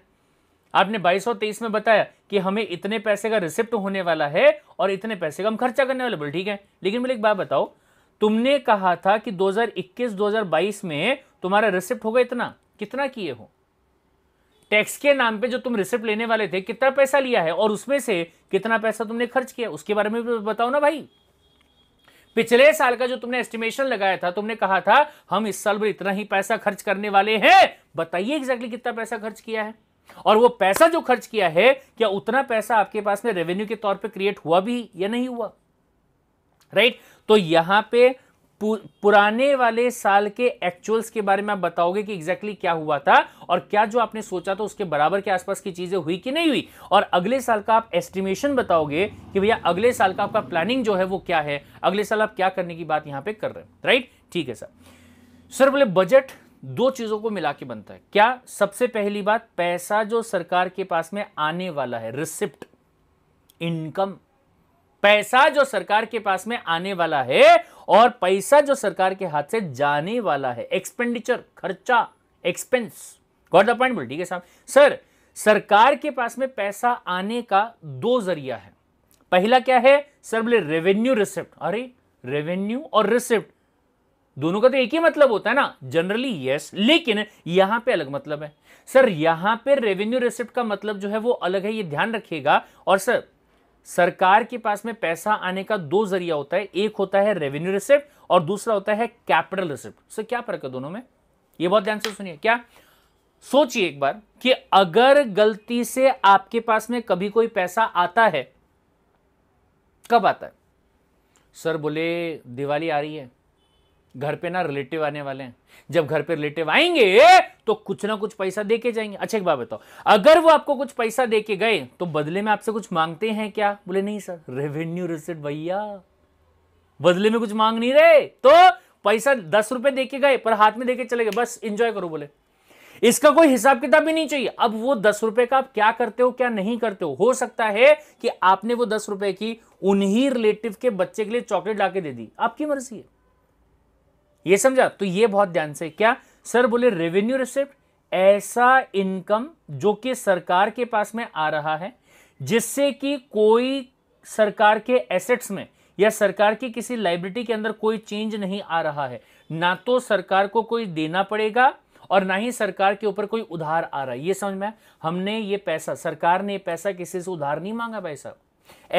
आपने 22 और 23 में बताया कि हमें इतने पैसे का रिसिप्ट होने वाला है और इतने पैसे का हम खर्चा करने वाले बोले ठीक है लेकिन बोले एक बात बताओ तुमने कहा था कि 2021-2022 में तुम्हारा रिसिप्ट होगा इतना कितना किए हो टैक्स के नाम पे जो तुम रिसिप्ट लेने वाले थे कितना पैसा लिया है और उसमें से कितना पैसा तुमने खर्च किया उसके बारे में भी बताओ ना भाई पिछले साल का जो तुमने एस्टिमेशन लगाया था तुमने कहा था हम इस साल में इतना ही पैसा खर्च करने वाले हैं बताइए एग्जैक्टली कितना पैसा खर्च किया है और वो पैसा जो खर्च किया है क्या उतना पैसा आपके पास में रेवेन्यू के तौर पे क्रिएट हुआ भी या नहीं हुआ राइट right? तो यहाँ पे पुराने वाले साल के एक्चुअल्स के बारे में आप बताओगे कि एग्जैक्टली exactly क्या हुआ था और क्या जो आपने सोचा था उसके बराबर के आसपास की चीज़ें हुई कि नहीं हुई और अगले साल का आप एस्टिमेशन बताओगे कि भैया अगले साल का आपका प्लानिंग जो है वो क्या है अगले साल आप क्या करने की बात यहां पे कर रहे हैं राइट ठीक है सर सर बोले बजट दो चीज़ों को मिला के बनता है क्या सबसे पहली बात पैसा जो सरकार के पास में आने वाला है रिसिप्ट इनकम पैसा जो सरकार के पास में आने वाला है और पैसा जो सरकार के हाथ से जाने वाला है एक्सपेंडिचर खर्चा एक्सपेंस गॉट द पॉइंट बोल ठीक है साहब सर सरकार के पास में पैसा आने का दो जरिया है पहला क्या है सर बोले रेवेन्यू रिसिप्ट अरे रेवेन्यू और रिसिप्ट दोनों का तो एक ही मतलब होता है ना जनरली यस लेकिन यहां पे अलग मतलब है सर यहां पे रेवेन्यू रिसिप्ट का मतलब जो है वो अलग है ये ध्यान रखिएगा और सर सरकार के पास में पैसा आने का दो जरिया होता है एक होता है रेवेन्यू रिसिप्ट और दूसरा होता है कैपिटल रिसिप्ट उससे क्या फर्क है दोनों में ये बहुत ध्यान से सुनिए क्या सोचिए एक बार कि अगर गलती से आपके पास में कभी कोई पैसा आता है कब आता है सर बोले दिवाली आ रही है घर पे ना रिलेटिव आने वाले हैं जब घर पे रिलेटिव आएंगे तो कुछ ना कुछ पैसा देके जाएंगे अच्छा एक बात बताओ अगर वो आपको कुछ पैसा देके गए तो बदले में आपसे कुछ मांगते हैं क्या बोले नहीं सर रेवेन्यू रिसिट भैया बदले में कुछ मांग नहीं रहे तो पैसा दस रुपए दे गए पर हाथ में देके चले गए बस इंजॉय करो बोले इसका कोई हिसाब किताब भी नहीं चाहिए अब वो दस रुपए का आप क्या करते हो क्या नहीं करते हो हो सकता है कि आपने वो दस रुपए की उन्हीं रिलेटिव के बच्चे के लिए चॉकलेट लाके दे दी आपकी मर्जी है ये समझा तो ये बहुत ध्यान से क्या सर बोले रेवेन्यू रिसिप्ट ऐसा इनकम जो कि सरकार के पास में आ रहा है जिससे कि कोई सरकार के एसेट्स में या सरकार की किसी लाइब्रेटी के अंदर कोई चेंज नहीं आ रहा है ना तो सरकार को कोई देना पड़ेगा और ना ही सरकार के ऊपर कोई उधार आ रहा है ये समझ में हमने ये पैसा सरकार ने पैसा किसी से उधार नहीं मांगा भाई साहब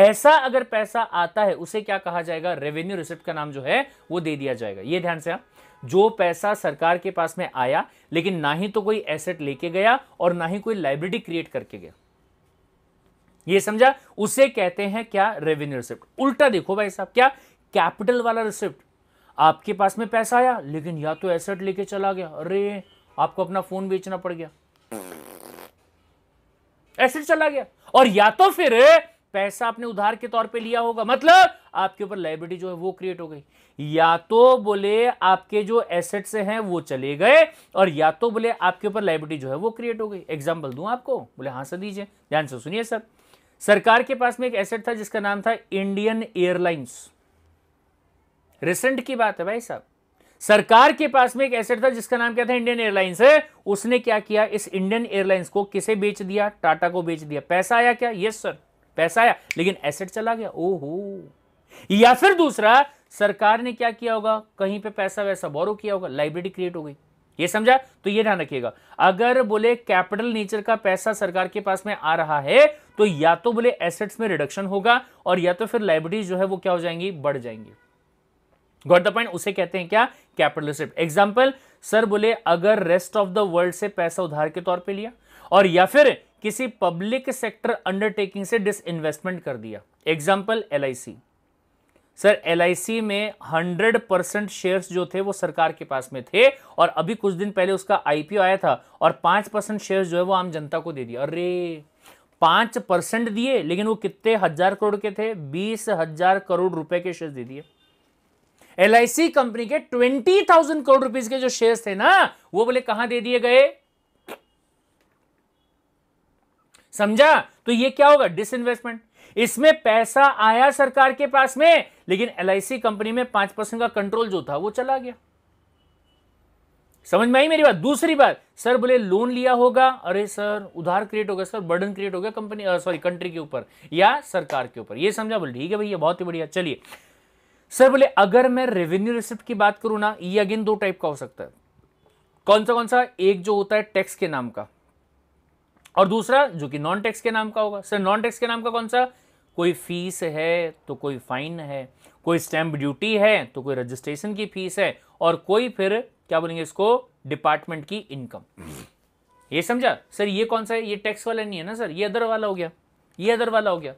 ऐसा अगर पैसा आता है उसे क्या कहा जाएगा रेवेन्यू रिसिप्ट का नाम जो है वो दे दिया जाएगा ये ध्यान से आप हाँ। जो पैसा सरकार के पास में आया लेकिन ना ही तो कोई एसेट लेके गया और ना ही कोई लाइब्रेरी क्रिएट करके गया ये समझा उसे कहते हैं क्या रेवेन्यू रिसिप्ट उल्टा देखो भाई साहब क्या कैपिटल वाला रिसिप्ट आपके पास में पैसा आया लेकिन या तो एसेट लेके चला गया अरे आपको अपना फोन बेचना पड़ गया एसेट चला गया और या तो फिर पैसा आपने उधार के तौर पे लिया होगा मतलब आपके ऊपर लाइब्रेटी जो है वो क्रिएट हो गई या तो बोले आपके जो एसेट्स हैं वो चले गए और या तो बोले आपके ऊपर लाइब्रेटी जो है वो क्रिएट हो गई एग्जाम्पल दू आपको बोले हाँ सर दीजिए ध्यान से सुनिए सर सरकार के पास में एक एसेट था जिसका नाम था इंडियन एयरलाइंस रिसेंट की बात है भाई साहब सरकार के पास में एक एसेट था जिसका नाम क्या था इंडियन एयरलाइंस है उसने क्या किया इस इंडियन एयरलाइंस को किसे बेच दिया टाटा को बेच दिया पैसा आया क्या यस सर पैसा आया लेकिन एसेट चला गया ओहो या फिर दूसरा सरकार ने क्या किया होगा कहीं पे पैसा वैसा बोरो किया होगा लाइब्रेरी क्रिएट हो गई ये समझा तो ये ध्यान रखिएगा अगर बोले कैपिटल नेचर का पैसा सरकार के पास में आ रहा है तो या तो बोले एसेट्स में रिडक्शन होगा और या तो फिर लाइब्रेरी जो है वो क्या हो जाएंगी बढ़ जाएंगी गॉट द पॉइंट उसे कहते हैं क्या कैपिटल एग्जाम्पल सर बोले अगर रेस्ट ऑफ द वर्ल्ड से पैसा उधार के तौर पे लिया और या फिर किसी पब्लिक सेक्टर अंडरटेकिंग से डिसइन्वेस्टमेंट कर दिया एग्जाम्पल एल सर एल में 100 परसेंट शेयर जो थे वो सरकार के पास में थे और अभी कुछ दिन पहले उसका आईपीओ आया था और पांच परसेंट शेयर जो है वो आम जनता को दे दिया अरे पांच परसेंट दिए लेकिन वो कितने हजार करोड़ के थे बीस हजार करोड़ रुपए के शेयर दे दिए एल कंपनी के ट्वेंटी थाउजेंड करोड़ रुपीज के जो शेयर्स थे ना वो बोले कहां दे दिए गए समझा तो ये क्या होगा डिसइन्वेस्टमेंट इसमें पैसा आया सरकार के पास में लेकिन एल कंपनी में पांच परसेंट का कंट्रोल जो था वो चला गया समझ में आई मेरी बात दूसरी बात सर बोले लोन लिया होगा अरे सर उधार क्रिएट हो गया सर बर्डन क्रिएट हो गया कंपनी सॉरी कंट्री के ऊपर या सरकार के ऊपर ये समझा बोले ठीक है भैया बहुत ही बढ़िया चलिए सर बोले अगर मैं रेवेन्यू रिसिप्ट की बात करूं ना ये अगेन दो टाइप का हो सकता है कौन सा कौन सा एक जो होता है टैक्स के नाम का और दूसरा जो कि नॉन टैक्स के नाम का होगा सर नॉन टैक्स के नाम का कौन सा कोई फीस है तो कोई फाइन है कोई स्टैम्प ड्यूटी है तो कोई रजिस्ट्रेशन की फीस है और कोई फिर क्या बोलेंगे इसको डिपार्टमेंट की इनकम ये समझा सर ये कौन सा है ये टैक्स वाला नहीं है ना सर ये अदर वाला हो गया ये अदर वाला हो गया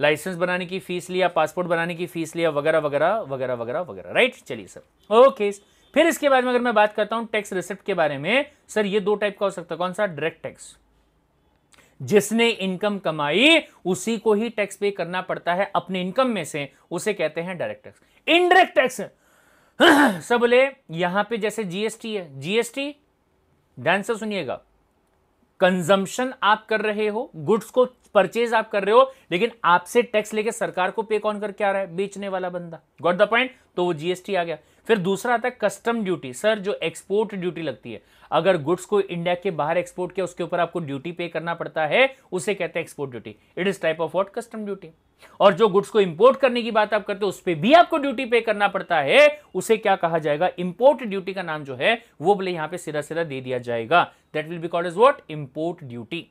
लाइसेंस बनाने की फीस लिया पासपोर्ट बनाने की फीस लिया वगैरह वगैरह वगैरह वगैरह वगैरह राइट चलिए सर ओके फिर इसके बाद में अगर मैं बात करता हूं टैक्स रिसिप्ट के बारे में सर ये दो टाइप का हो सकता है कौन सा डायरेक्ट टैक्स जिसने इनकम कमाई उसी को ही टैक्स पे करना पड़ता है अपने इनकम में से उसे कहते हैं डायरेक्ट टैक्स इनडायरेक्ट टैक्स सब बोले यहां पे जैसे जीएसटी है जीएसटी ध्यान से सुनिएगा कंजम्पशन आप कर रहे हो गुड्स को परचेज आप कर रहे हो लेकिन आपसे टैक्स लेके सरकार को पे कौन करके आ रहा है बेचने वाला बंदा गॉट द पॉइंट तो वो जीएसटी आ गया फिर दूसरा आता है कस्टम ड्यूटी सर जो एक्सपोर्ट ड्यूटी लगती है अगर गुड्स को इंडिया के बाहर एक्सपोर्ट किया उसके ऊपर आपको ड्यूटी पे करना पड़ता है उसे कहते हैं export duty it is type of what custom duty और जो गुड्स को इंपोर्ट करने की बात आप करते हो उस पर भी आपको ड्यूटी पे करना पड़ता है उसे क्या कहा जाएगा इंपोर्ट ड्यूटी का नाम जो है वो बोले यहां पर सिरा सिरा दे दिया जाएगा that will be called is what import duty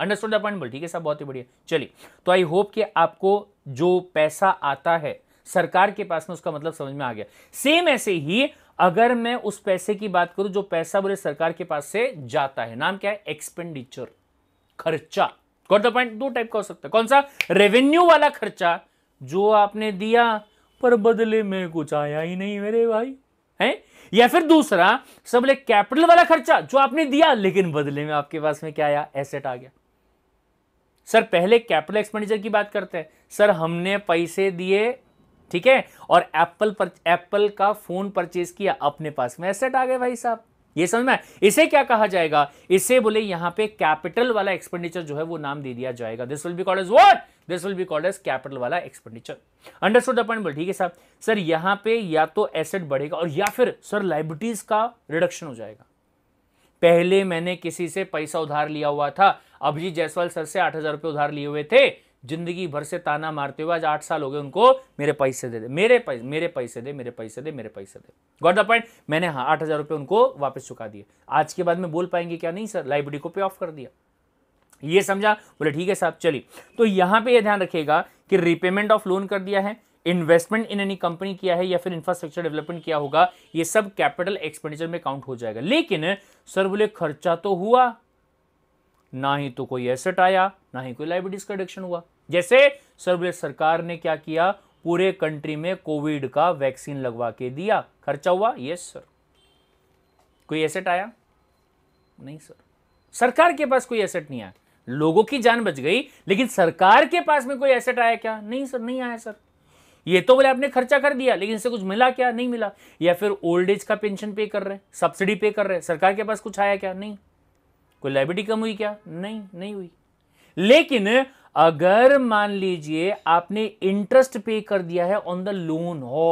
understood the point बोल ठीक है साहब बहुत ही बढ़िया चलिए तो आई होप कि आपको जो पैसा आता है सरकार के पास में उसका मतलब समझ में आ गया सेम ऐसे ही अगर मैं उस पैसे की बात करूं जो पैसा बोले सरकार के पास से जाता है नाम क्या है एक्सपेंडिचर खर्चा गॉट द पॉइंट दो टाइप का हो सकता है कौन सा रेवेन्यू वाला खर्चा जो आपने दिया पर बदले में कुछ आया ही नहीं मेरे भाई है या फिर दूसरा सब ले कैपिटल वाला खर्चा जो आपने दिया लेकिन बदले में आपके पास में क्या आया एसेट आ गया सर पहले कैपिटल एक्सपेंडिचर की बात करते हैं सर हमने पैसे दिए ठीक है और एप्पल पर एप्पल का फ़ोन परचेज किया अपने पास में एसेट आ गए भाई साहब ये समझ में इसे क्या कहा जाएगा इसे बोले यहां पे कैपिटल वाला एक्सपेंडिचर जो है वो नाम दे दिया जाएगा this will be called as what this will be called as capital वाला एक्सपेंडिचर अंडरस्टूड द पॉइंट बोल ठीक है साहब सर यहां पे या तो एसेट बढ़ेगा और या फिर सर लाइबिलिटीज का रिडक्शन हो जाएगा पहले मैंने किसी से पैसा उधार लिया हुआ था अभिजीत जायसवाल सर से आठ हजार रुपये उधार लिए हुए थे जिंदगी भर से ताना मारते हुए आज आठ साल हो गए उनको मेरे पैसे दे दे मेरे पैसे मेरे पैसे दे मेरे पैसे दे मेरे पैसे दे गॉट द पॉइंट मैंने हाँ आठ हज़ार रुपये उनको वापस चुका दिए आज के बाद में बोल पाएंगे क्या नहीं सर लाइब्रेरी को पे ऑफ कर दिया ये समझा बोले ठीक है साहब चलिए तो यहाँ पे ये ध्यान रखिएगा कि रिपेमेंट ऑफ लोन कर दिया है इन्वेस्टमेंट इन एनी कंपनी किया है या फिर इंफ्रास्ट्रक्चर डेवलपमेंट किया होगा ये सब कैपिटल एक्सपेंडिचर में काउंट हो जाएगा लेकिन सर बोले खर्चा तो हुआ ना ही तो कोई एसेट आया ना ही कोई लाइबिलिटीज का डिडक्शन हुआ जैसे सर्वे सरकार ने क्या किया पूरे कंट्री में कोविड का वैक्सीन लगवा के दिया खर्चा हुआ यस सर कोई एसेट आया नहीं सर सरकार के पास कोई एसेट नहीं आया लोगों की जान बच गई लेकिन सरकार के पास में कोई एसेट आया क्या नहीं सर नहीं आया सर ये तो बोले आपने खर्चा कर दिया लेकिन इससे कुछ मिला क्या नहीं मिला या फिर ओल्ड एज का पेंशन पे कर रहे सब्सिडी पे कर रहे सरकार के पास कुछ आया क्या नहीं कोई लाइबिलिटी कम हुई क्या नहीं नहीं हुई लेकिन अगर मान लीजिए आपने इंटरेस्ट पे कर दिया है ऑन द लोन हो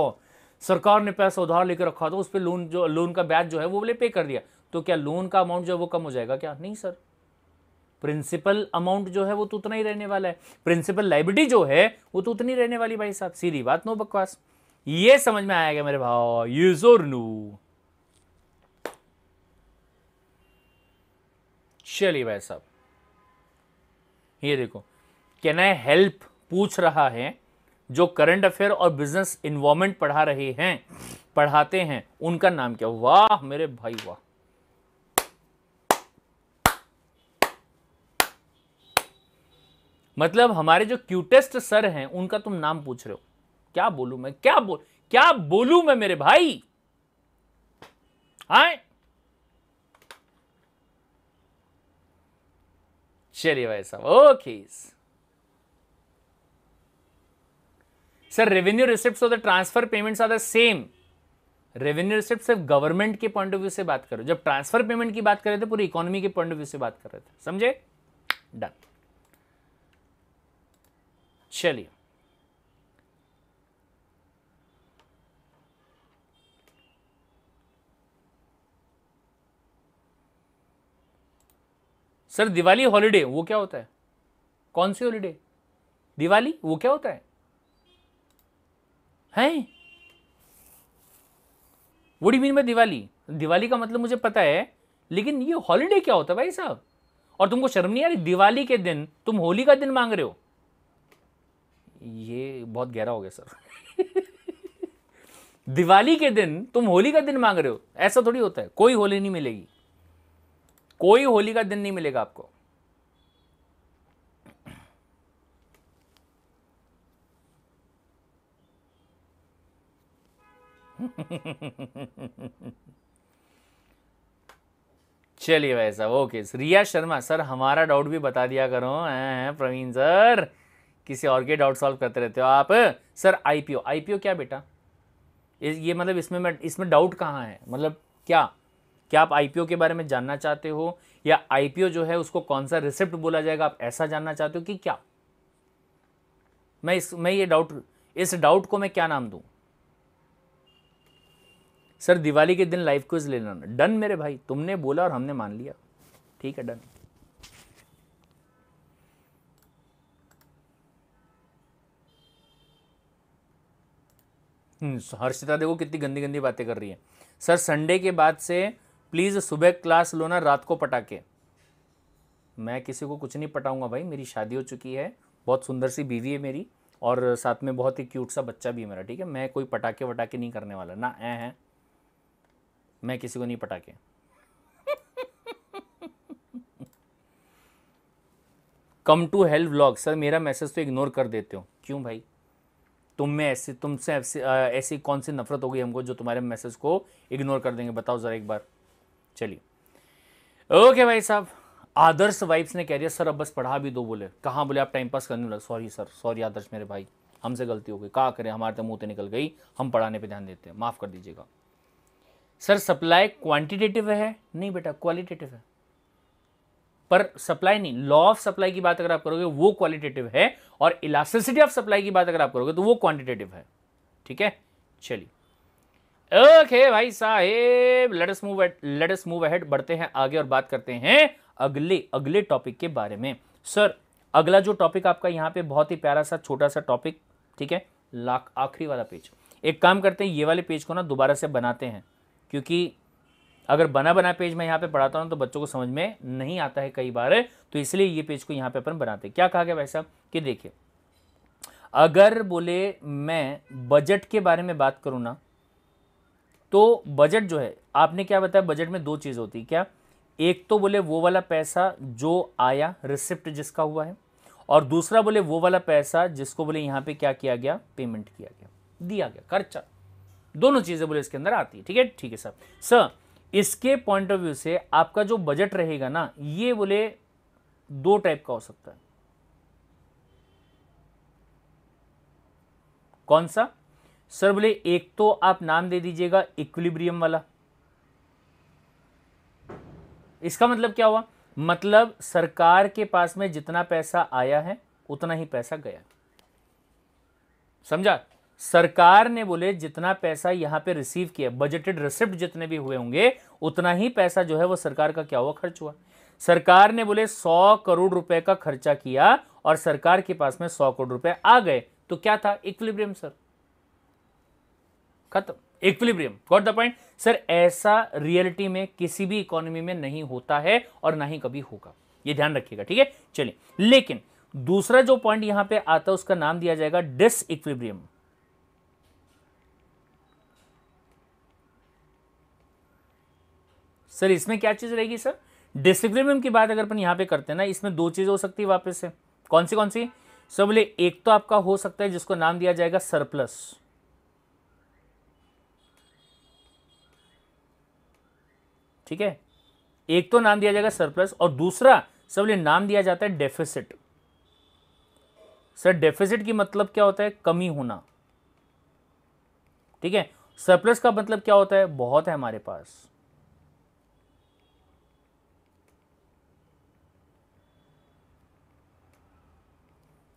सरकार ने पैसा उधार लेकर रखा था उस पर लोन जो लोन का ब्याज जो है वो बोले पे कर दिया तो क्या लोन का अमाउंट जो है वो कम हो जाएगा क्या नहीं सर प्रिंसिपल अमाउंट जो है वो तो उतना ही रहने वाला है प्रिंसिपल लाइबिलिटी जो है वो तो उतनी रहने वाली भाई साहब सीधी बात नो बकवास ये समझ में आया गया मेरे भाव यूजोर नू चलिए भाई साहब ये देखो कैन आई हेल्प पूछ रहा है जो करंट अफेयर और बिजनेस इन्वॉल्वमेंट पढ़ा रहे हैं पढ़ाते हैं उनका नाम क्या वाह मेरे भाई वाह मतलब हमारे जो क्यूटेस्ट सर हैं उनका तुम नाम पूछ रहे हो क्या बोलू मैं क्या बोल क्या बोलू मैं मेरे भाई आए चलिए भाई साहब ओके सर रेवेन्यू रिसिप्ट और the transfer payments are the same revenue receipt सिर्फ गवर्नमेंट के पॉइंट ऑफ व्यू से बात करो जब ट्रांसफर पेमेंट की बात कर रहे थे पूरी इकोनॉमी के पॉइंट ऑफ व्यू से बात कर रहे थे समझे डन चलिए सर दिवाली हॉलीडे वो क्या होता है कौन सी हॉलीडे दिवाली वो क्या होता है हैं would mean by Diwali Diwali का मतलब मुझे पता है लेकिन ये हॉलीडे क्या होता है भाई साहब और तुमको शर्म नहीं आ रही दिवाली के दिन तुम होली का दिन मांग रहे हो ये बहुत गहरा हो गया सर दिवाली के दिन तुम होली का दिन मांग रहे हो ऐसा थोड़ी होता है कोई होली नहीं मिलेगी कोई होली का दिन नहीं मिलेगा आपको चलिए भाई साहब ओके रिया शर्मा सर हमारा डाउट भी बता दिया करो प्रवीण सर किसी और के डाउट सॉल्व करते रहते हो आप सर आईपीओ आईपीओ क्या बेटा ये मतलब इसमें मैं इसमें डाउट कहाँ है मतलब क्या क्या आप आईपीओ के बारे में जानना चाहते हो या आईपीओ जो है उसको कौन सा रिसिप्ट बोला जाएगा आप ऐसा जानना चाहते हो कि क्या मैं इस मैं ये डाउट इस डाउट को मैं क्या नाम दूं सर दिवाली के दिन लाइव क्विज लेना डन मेरे भाई तुमने बोला और हमने मान लिया ठीक है डन हम्म, हर्षिता देखो कितनी गंदी गंदी बातें कर रही है सर संडे के बाद से प्लीज़ सुबह क्लास लो ना रात को पटाखे मैं किसी को कुछ नहीं पटाऊंगा भाई मेरी शादी हो चुकी है बहुत सुंदर सी बीवी है मेरी और साथ में बहुत ही क्यूट सा बच्चा भी है मेरा ठीक है मैं कोई पटाखे वटाखे नहीं करने वाला ना ए हैं मैं किसी को नहीं पटाखे come to help vlog sir मेरा मैसेज तो इग्नोर कर देते हो क्यों भाई तुम में ऐसे तुमसे ऐसी ऐसी कौन सी नफरत होगी हमको जो तुम्हारे मैसेज को इग्नोर कर देंगे बताओ ज़रा एक बार चलिए ओके भाई साहब आदर्श वाइब्स ने कह दिया सर अब बस पढ़ा भी दो बोले कहाँ बोले आप टाइम पास करने लगे सॉरी सर सॉरी आदर्श मेरे भाई हमसे गलती हो गई कहा करें हमारे तो मुँह तो निकल गई हम पढ़ाने पर ध्यान देते हैं माफ़ कर दीजिएगा सर सप्लाई क्वांटिटेटिव है नहीं बेटा क्वालिटेटिव है पर सप्लाई नहीं लॉ ऑफ सप्लाई की बात अगर आप करोगे वो क्वालिटेटिव है और इलास्टिसिटी ऑफ सप्लाई की बात अगर आप करोगे तो वो क्वांटिटेटिव है ठीक है चलिए ओके भाई साहेब let's move let's move ahead बढ़ते हैं आगे और बात करते हैं अगले अगले टॉपिक के बारे में सर अगला जो टॉपिक आपका यहाँ पे बहुत ही प्यारा सा छोटा सा टॉपिक ठीक है लाख आखिरी वाला पेज एक काम करते हैं ये वाले पेज को ना दोबारा से बनाते हैं क्योंकि अगर बना बना पेज मैं यहाँ पे पढ़ाता हूँ तो बच्चों को समझ में नहीं आता है कई बार तो इसलिए ये पेज को यहाँ पे अपन बनाते हैं क्या कहा गया भाई साहब कि देखिए अगर बोले मैं बजट के बारे में बात करूँ ना तो बजट जो है आपने क्या बताया बजट में दो चीज़ होती है क्या एक तो बोले वो वाला पैसा जो आया रिसिप्ट जिसका हुआ है और दूसरा बोले वो वाला पैसा जिसको बोले यहां पे क्या किया गया पेमेंट किया गया दिया गया खर्चा दोनों चीज़ें बोले इसके अंदर आती है ठीक है ठीक है सर सर इसके पॉइंट ऑफ व्यू से आपका जो बजट रहेगा ना ये बोले दो टाइप का हो सकता है कौन सा सर बोले एक तो आप नाम दे दीजिएगा इक्विलिब्रियम वाला इसका मतलब क्या हुआ मतलब सरकार के पास में जितना पैसा आया है उतना ही पैसा गया समझा सरकार ने बोले जितना पैसा यहां पे रिसीव किया बजटेड रिसिप्ट जितने भी हुए होंगे उतना ही पैसा जो है वो सरकार का क्या हुआ खर्च हुआ सरकार ने बोले सौ करोड़ रुपए का खर्चा किया और सरकार के पास में सौ करोड़ रुपए आ गए तो क्या था इक्विलिब्रियम सर खत्म equilibrium got the point sir ऐसा रियलिटी में किसी भी इकोनॉमी में नहीं होता है और ना ही कभी होगा ये ध्यान रखिएगा ठीक है चलिए लेकिन दूसरा जो पॉइंट यहां पे आता है उसका नाम दिया जाएगा डिस इक्विब्रियम सर इसमें क्या चीज रहेगी सर डिसिप्लिन की बात अगर अपन यहां पे करते हैं ना इसमें दो चीज हो सकती है वापस से कौन सी कौन सी सर बोले एक तो आपका हो सकता है जिसको नाम दिया जाएगा सरप्लस ठीक है एक तो नाम दिया जाएगा सरप्लस और दूसरा सब लिए नाम दिया जाता है डेफिसिट सर डेफिसिट की मतलब क्या होता है कमी होना ठीक है सरप्लस का मतलब क्या होता है बहुत है हमारे पास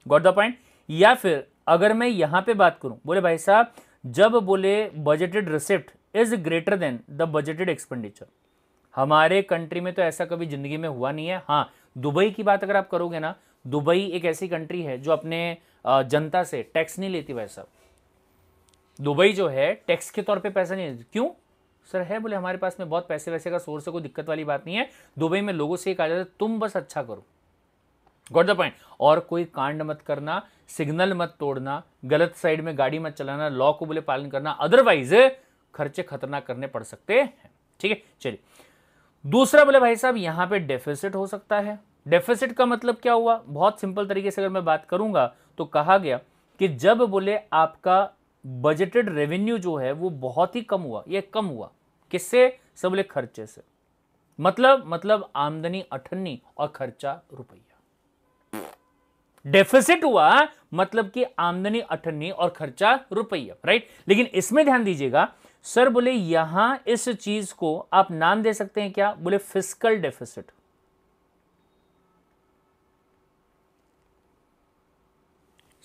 गॉट द पॉइंट या फिर अगर मैं यहां पे बात करूं बोले भाई साहब जब बोले budgeted receipt is greater than the budgeted expenditure हमारे कंट्री में तो ऐसा कभी ज़िंदगी में हुआ नहीं है हाँ दुबई की बात अगर आप करोगे ना दुबई एक ऐसी कंट्री है जो अपने जनता से टैक्स नहीं लेती भाई साहब दुबई जो है टैक्स के तौर पे पैसा नहीं लेती क्यों सर है बोले हमारे पास में बहुत पैसे वैसे का सोर्स है कोई दिक्कत वाली बात नहीं है दुबई में लोगों से ये कहा जाता है तुम बस अच्छा करो गॉट द पॉइंट और कोई कांड मत करना सिग्नल मत तोड़ना गलत साइड में गाड़ी मत चलाना लॉ को बोले पालन करना अदरवाइज खर्चे खतरनाक करने पड़ सकते हैं ठीक है चलिए दूसरा बोले भाई साहब यहां पे डेफिसिट हो सकता है डेफिसिट का मतलब क्या हुआ बहुत सिंपल तरीके से अगर मैं बात करूंगा तो कहा गया कि जब बोले आपका बजटेड रेवेन्यू जो है वो बहुत ही कम हुआ ये कम हुआ किससे सब बोले खर्चे से मतलब मतलब आमदनी अठन्नी और खर्चा रुपया डेफिसिट हुआ मतलब कि आमदनी अठन्नी और खर्चा रुपया राइट लेकिन इसमें ध्यान दीजिएगा सर बोले यहां इस चीज को आप नाम दे सकते हैं क्या बोले फिजिकल डेफिसिट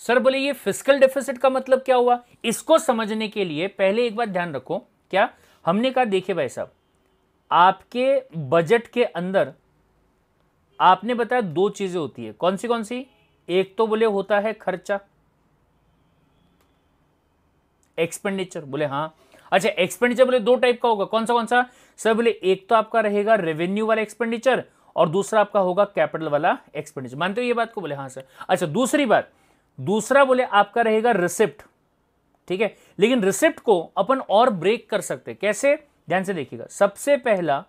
सर बोले ये फिजिकल डेफिसिट का मतलब क्या हुआ इसको समझने के लिए पहले एक बार ध्यान रखो क्या हमने कहा देखिए भाई साहब आपके बजट के अंदर आपने बताया दो चीजें होती है कौन सी कौन सी एक तो बोले होता है खर्चा एक्सपेंडिचर बोले हाँ अच्छा एक्सपेंडिचर बोले दो टाइप का होगा कौन सा कौन सा सर बोले एक तो आपका रहेगा रेवेन्यू वाला एक्सपेंडिचर और दूसरा आपका होगा कैपिटल वाला एक्सपेंडिचर मानते हो ये बात को बोले हाँ सर अच्छा दूसरी बात दूसरा बोले आपका रहेगा रिसिप्ट ठीक है लेकिन रिसिप्ट को अपन और ब्रेक कर सकते कैसे ध्यान से देखिएगा सबसे पहला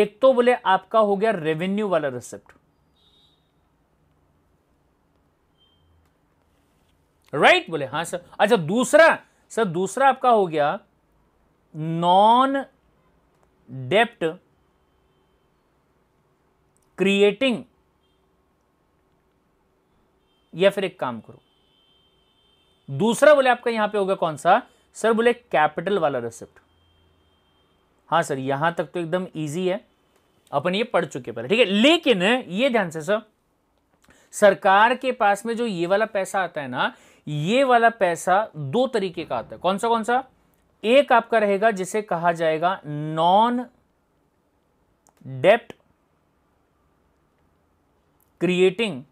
एक तो बोले आपका हो गया रेवेन्यू वाला रिसिप्ट राइट right? बोले हाँ सर अच्छा दूसरा सर दूसरा आपका हो गया नॉन डेप्ट क्रिएटिंग या फिर एक काम करो दूसरा बोले आपका यहां पे होगा कौन सा सर बोले कैपिटल वाला रिसिप्ट हां सर यहां तक तो एकदम इजी है अपन ये पढ़ चुके पहले ठीक है लेकिन ये ध्यान से सर सरकार के पास में जो ये वाला पैसा आता है ना ये वाला पैसा दो तरीके का आता है कौन सा कौन सा एक आपका रहेगा जिसे कहा जाएगा नॉन डेप्ट क्रिएटिंग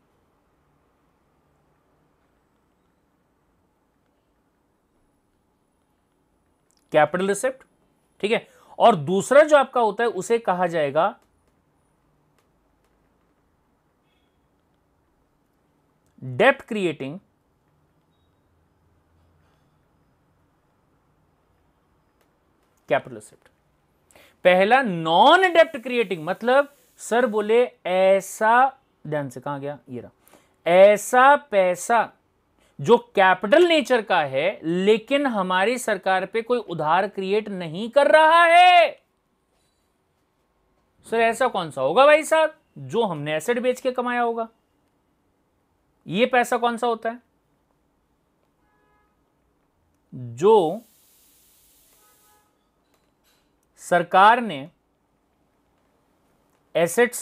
कैपिटल रिसेप्ट ठीक है और दूसरा जो आपका होता है उसे कहा जाएगा डेप्ट क्रिएटिंग कैपिटल कैपिटलोसिप्ट पहला नॉन अडेप्ट क्रिएटिंग मतलब सर बोले ऐसा ध्यान से कहा गया ये रहा ऐसा पैसा जो कैपिटल नेचर का है लेकिन हमारी सरकार पे कोई उधार क्रिएट नहीं कर रहा है सर ऐसा कौन सा होगा भाई साहब जो हमने एसेट बेच के कमाया होगा ये पैसा कौन सा होता है जो सरकार ने एसेट्स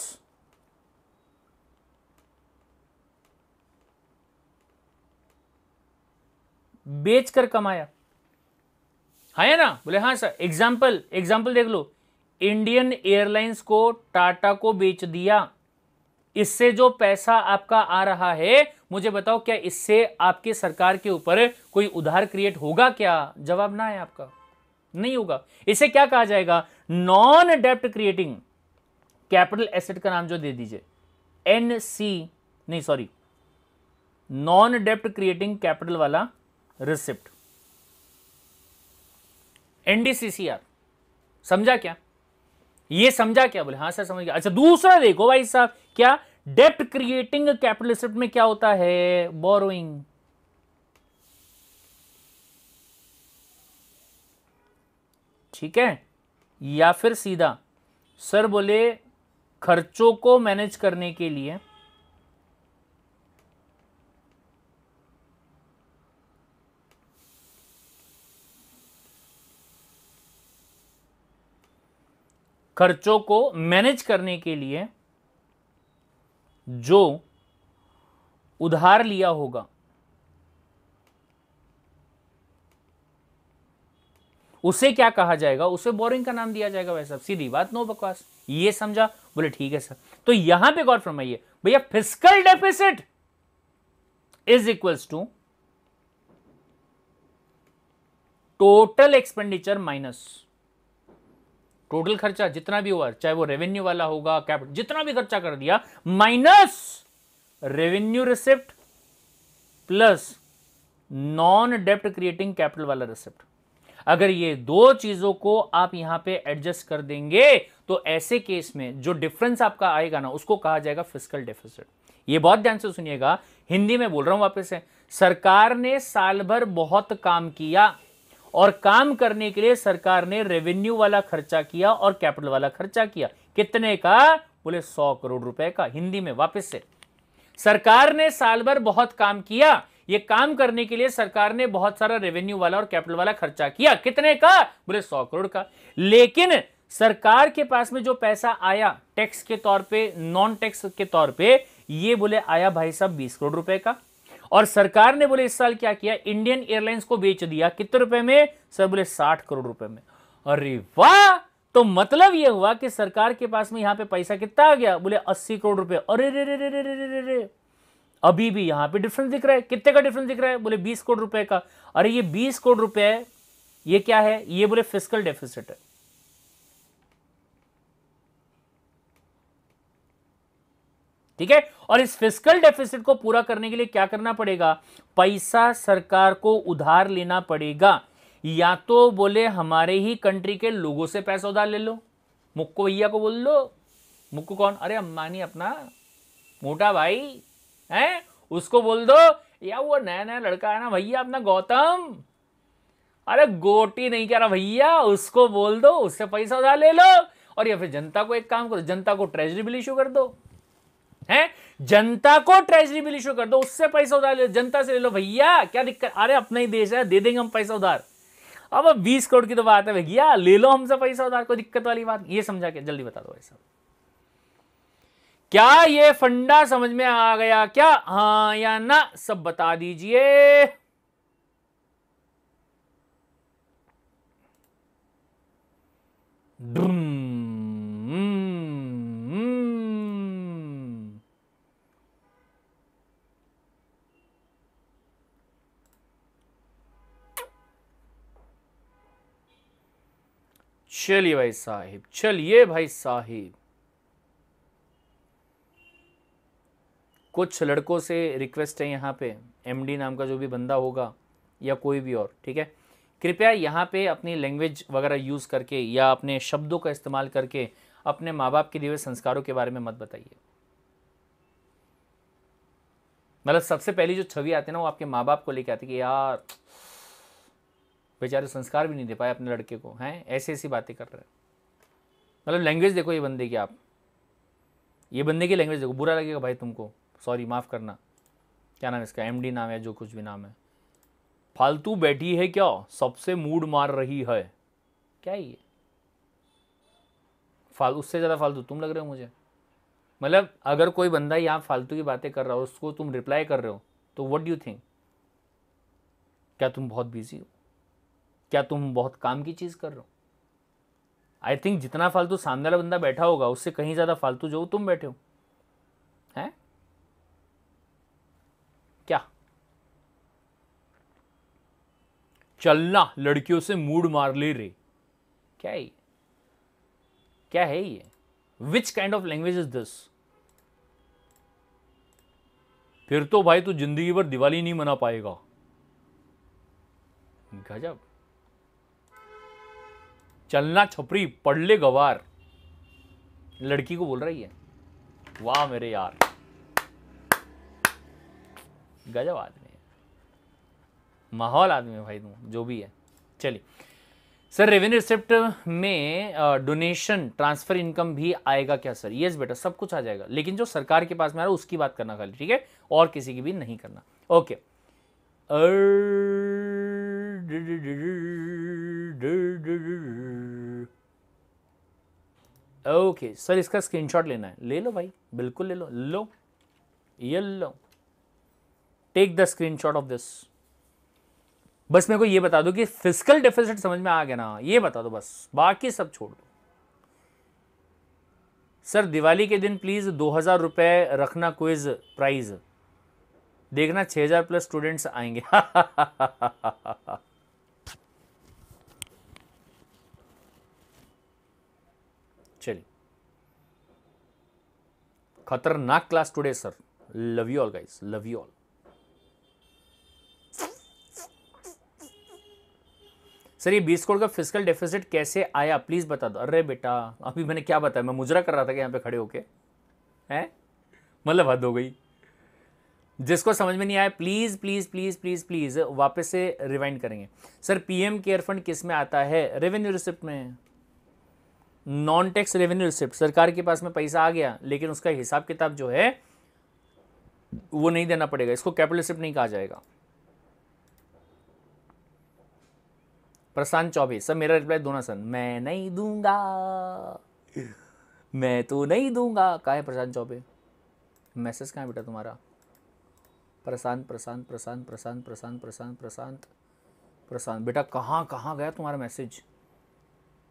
बेच कर कमाया हाँ है ना बोले हाँ सर एग्जाम्पल एग्जाम्पल देख लो इंडियन एयरलाइंस को टाटा को बेच दिया इससे जो पैसा आपका आ रहा है मुझे बताओ क्या इससे आपके सरकार के ऊपर कोई उधार क्रिएट होगा क्या जवाब ना है आपका नहीं होगा इसे क्या कहा जाएगा नॉन डेप्ट क्रिएटिंग कैपिटल एसेट का नाम जो दे दीजिए एन सी नहीं सॉरी नॉन डेप्ट क्रिएटिंग कैपिटल वाला रिसिप्ट एनडीसीसीआर समझा क्या ये समझा क्या बोले हाँ सर समझ गया अच्छा दूसरा देखो भाई साहब क्या डेप्ट क्रिएटिंग कैपिटल रिसिप्ट में क्या होता है बोरोइंग ठीक है या फिर सीधा सर बोले खर्चों को मैनेज करने के लिए खर्चों को मैनेज करने के लिए जो उधार लिया होगा उसे क्या कहा जाएगा उसे बोरिंग का नाम दिया जाएगा भाई साहब सीधी बात नो बकवास ये समझा बोले ठीक है सर तो यहां पे गौर फरमाइए भैया physical deficit is equals to total expenditure minus total खर्चा जितना भी हुआ चाहे वो रेवेन्यू वाला होगा कैपिटल जितना भी खर्चा कर दिया minus revenue receipt plus non डेप्ट क्रिएटिंग कैपिटल वाला रिसिप्ट अगर ये दो चीजों को आप यहां पे एडजस्ट कर देंगे तो ऐसे केस में जो डिफरेंस आपका आएगा ना उसको कहा जाएगा फिजिकल डेफिसिट ये बहुत ध्यान से सुनिएगा हिंदी में बोल रहा हूं वापस से सरकार ने साल भर बहुत काम किया और काम करने के लिए सरकार ने रेवेन्यू वाला खर्चा किया और कैपिटल वाला खर्चा किया कितने का बोले सौ करोड़ रुपए का हिंदी में वापस से सरकार ने साल भर बहुत काम किया ये काम करने के लिए सरकार ने बहुत सारा रेवेन्यू वाला और कैपिटल वाला खर्चा किया कितने का बोले सौ करोड़ का लेकिन सरकार के पास में जो पैसा आया टैक्स के तौर पे नॉन टैक्स के तौर पे ये बोले आया भाई साहब बीस करोड़ रुपए का और सरकार ने बोले इस साल क्या किया इंडियन एयरलाइंस को बेच दिया कितने रुपए में सर बोले साठ करोड़ रुपए में अरे वाह तो मतलब यह हुआ कि सरकार के पास में यहां पे पैसा कितना आ गया बोले अस्सी करोड़ रुपए अरे रे रे रे रे रे रे रे अभी भी यहां पे डिफरेंस दिख रहा है कितने का डिफरेंस दिख रहा है बोले बीस करोड़ रुपए का अरे ये बीस करोड़ रुपए ये क्या है ये बोले फिजिकल डेफिसिट है ठीक है और इस फिजिकल डेफिसिट को पूरा करने के लिए क्या करना पड़ेगा पैसा सरकार को उधार लेना पड़ेगा या तो बोले हमारे ही कंट्री के लोगों से पैसा उधार ले लो मुक्को भैया को बोल लो मुक्को कौन अरे अम्बानी अपना मोटा भाई है उसको बोल दो या वो नया नया लड़का है ना भैया अपना गौतम अरे गोटी नहीं कह रहा भैया उसको बोल दो उससे पैसा उधार ले लो और या फिर जनता को एक काम करो जनता को ट्रेजरी बिल इशू कर दो हैं जनता को ट्रेजरी बिल इशू कर दो उससे पैसा उधार ले जनता से ले लो भैया क्या दिक्कत अरे अपना ही देश है दे देंगे हम पैसा उधार अब बीस करोड़ की तो बात है भैया ले लो हमसे पैसा उधार कोई दिक्कत वाली बात ये समझा के जल्दी बता दो भाई साहब क्या ये फंडा समझ में आ गया क्या हाँ या ना सब बता दीजिए चलिए भाई साहिब चलिए भाई साहिब कुछ लड़कों से रिक्वेस्ट है यहाँ पे एमडी नाम का जो भी बंदा होगा या कोई भी और ठीक है कृपया यहाँ पे अपनी लैंग्वेज वगैरह यूज़ करके या अपने शब्दों का इस्तेमाल करके अपने माँ बाप के दिए हुए संस्कारों के बारे में मत बताइए मतलब सबसे पहली जो छवि आती है ना वो आपके माँ बाप को लेके आती है कि यार बेचारे संस्कार भी नहीं दे पाए अपने लड़के को हैं ऐसी ऐसी बातें कर रहे हैं मतलब लैंग्वेज देखो ये बंदे की आप ये बंदे की लैंग्वेज देखो बुरा लगेगा भाई तुमको सॉरी माफ़ करना क्या नाम है इसका एम नाम है जो कुछ भी नाम है फालतू बैठी है क्या सबसे मूड मार रही है क्या ये फाल उससे ज़्यादा फालतू तुम लग रहे हो मुझे मतलब अगर कोई बंदा यहाँ फालतू की बातें कर रहा हो उसको तुम रिप्लाई कर रहे हो तो वट डू थिंक क्या तुम बहुत बिजी हो क्या तुम बहुत काम की चीज़ कर रहे हो आई थिंक जितना फालतू सामने वाला बंदा बैठा होगा उससे कहीं ज़्यादा फालतू जो तुम बैठे हो चलना लड़कियों से मूड मार ले रे क्या है क्या है ये which kind of language is this फिर तो भाई तू जिंदगी भर दिवाली नहीं मना पाएगा गजब चलना छपरी पढ़ ले गवार लड़की को बोल रही है वाह मेरे यार गजब आदमी माहौल आदमी है भाई तुम जो भी है चलिए सर रेवेन्यू रिसिप्ट में डोनेशन ट्रांसफर इनकम भी आएगा क्या सर यस बेटा सब कुछ आ जाएगा लेकिन जो सरकार के पास में आ रहा है उसकी बात करना खाली ठीक है और किसी की भी नहीं करना ओके ओके सर इसका स्क्रीनशॉट लेना है ले लो भाई बिल्कुल ले लो लो ये लो take the screenshot of this बस मेरे को ये बता दो कि फिजिकल डेफिसिट समझ में आ गया ना ये बता दो बस बाकी सब छोड़ दो सर दिवाली के दिन प्लीज़ दो हज़ार रुपए रखना क्विज प्राइज़ देखना छह हज़ार प्लस स्टूडेंट्स आएंगे चलिए खतरनाक class today sir love you all guys love you all sir ये बीस करोड़ का फिजिकल डेफिसिट कैसे आया प्लीज़ बता दो अरे बेटा अभी मैंने क्या बताया मैं मुजरा कर रहा था कि यहाँ पे खड़े होके हैं मतलब हद हो गई जिसको समझ में नहीं आया please please please please please वापस से रिवाइंड करेंगे सर पीएम केयर फंड किस में आता है रेवेन्यू रिसिप्ट में नॉन टैक्स रेवेन्यू रिसिप्ट सरकार के पास में पैसा आ गया लेकिन उसका हिसाब किताब जो है वो नहीं देना पड़ेगा इसको कैपिटल रिसिप्ट नहीं कहा जाएगा प्रशांत चौबे सर मेरा रिप्लाई दोनों सन मैं नहीं दूंगा मैं तो नहीं दूंगा कहा है प्रशांत चौबे मैसेज कहाँ बेटा तुम्हारा प्रशांत प्रशांत प्रशांत प्रशांत प्रशांत प्रशांत प्रशांत प्रशांत बेटा कहाँ कहाँ गया तुम्हारा मैसेज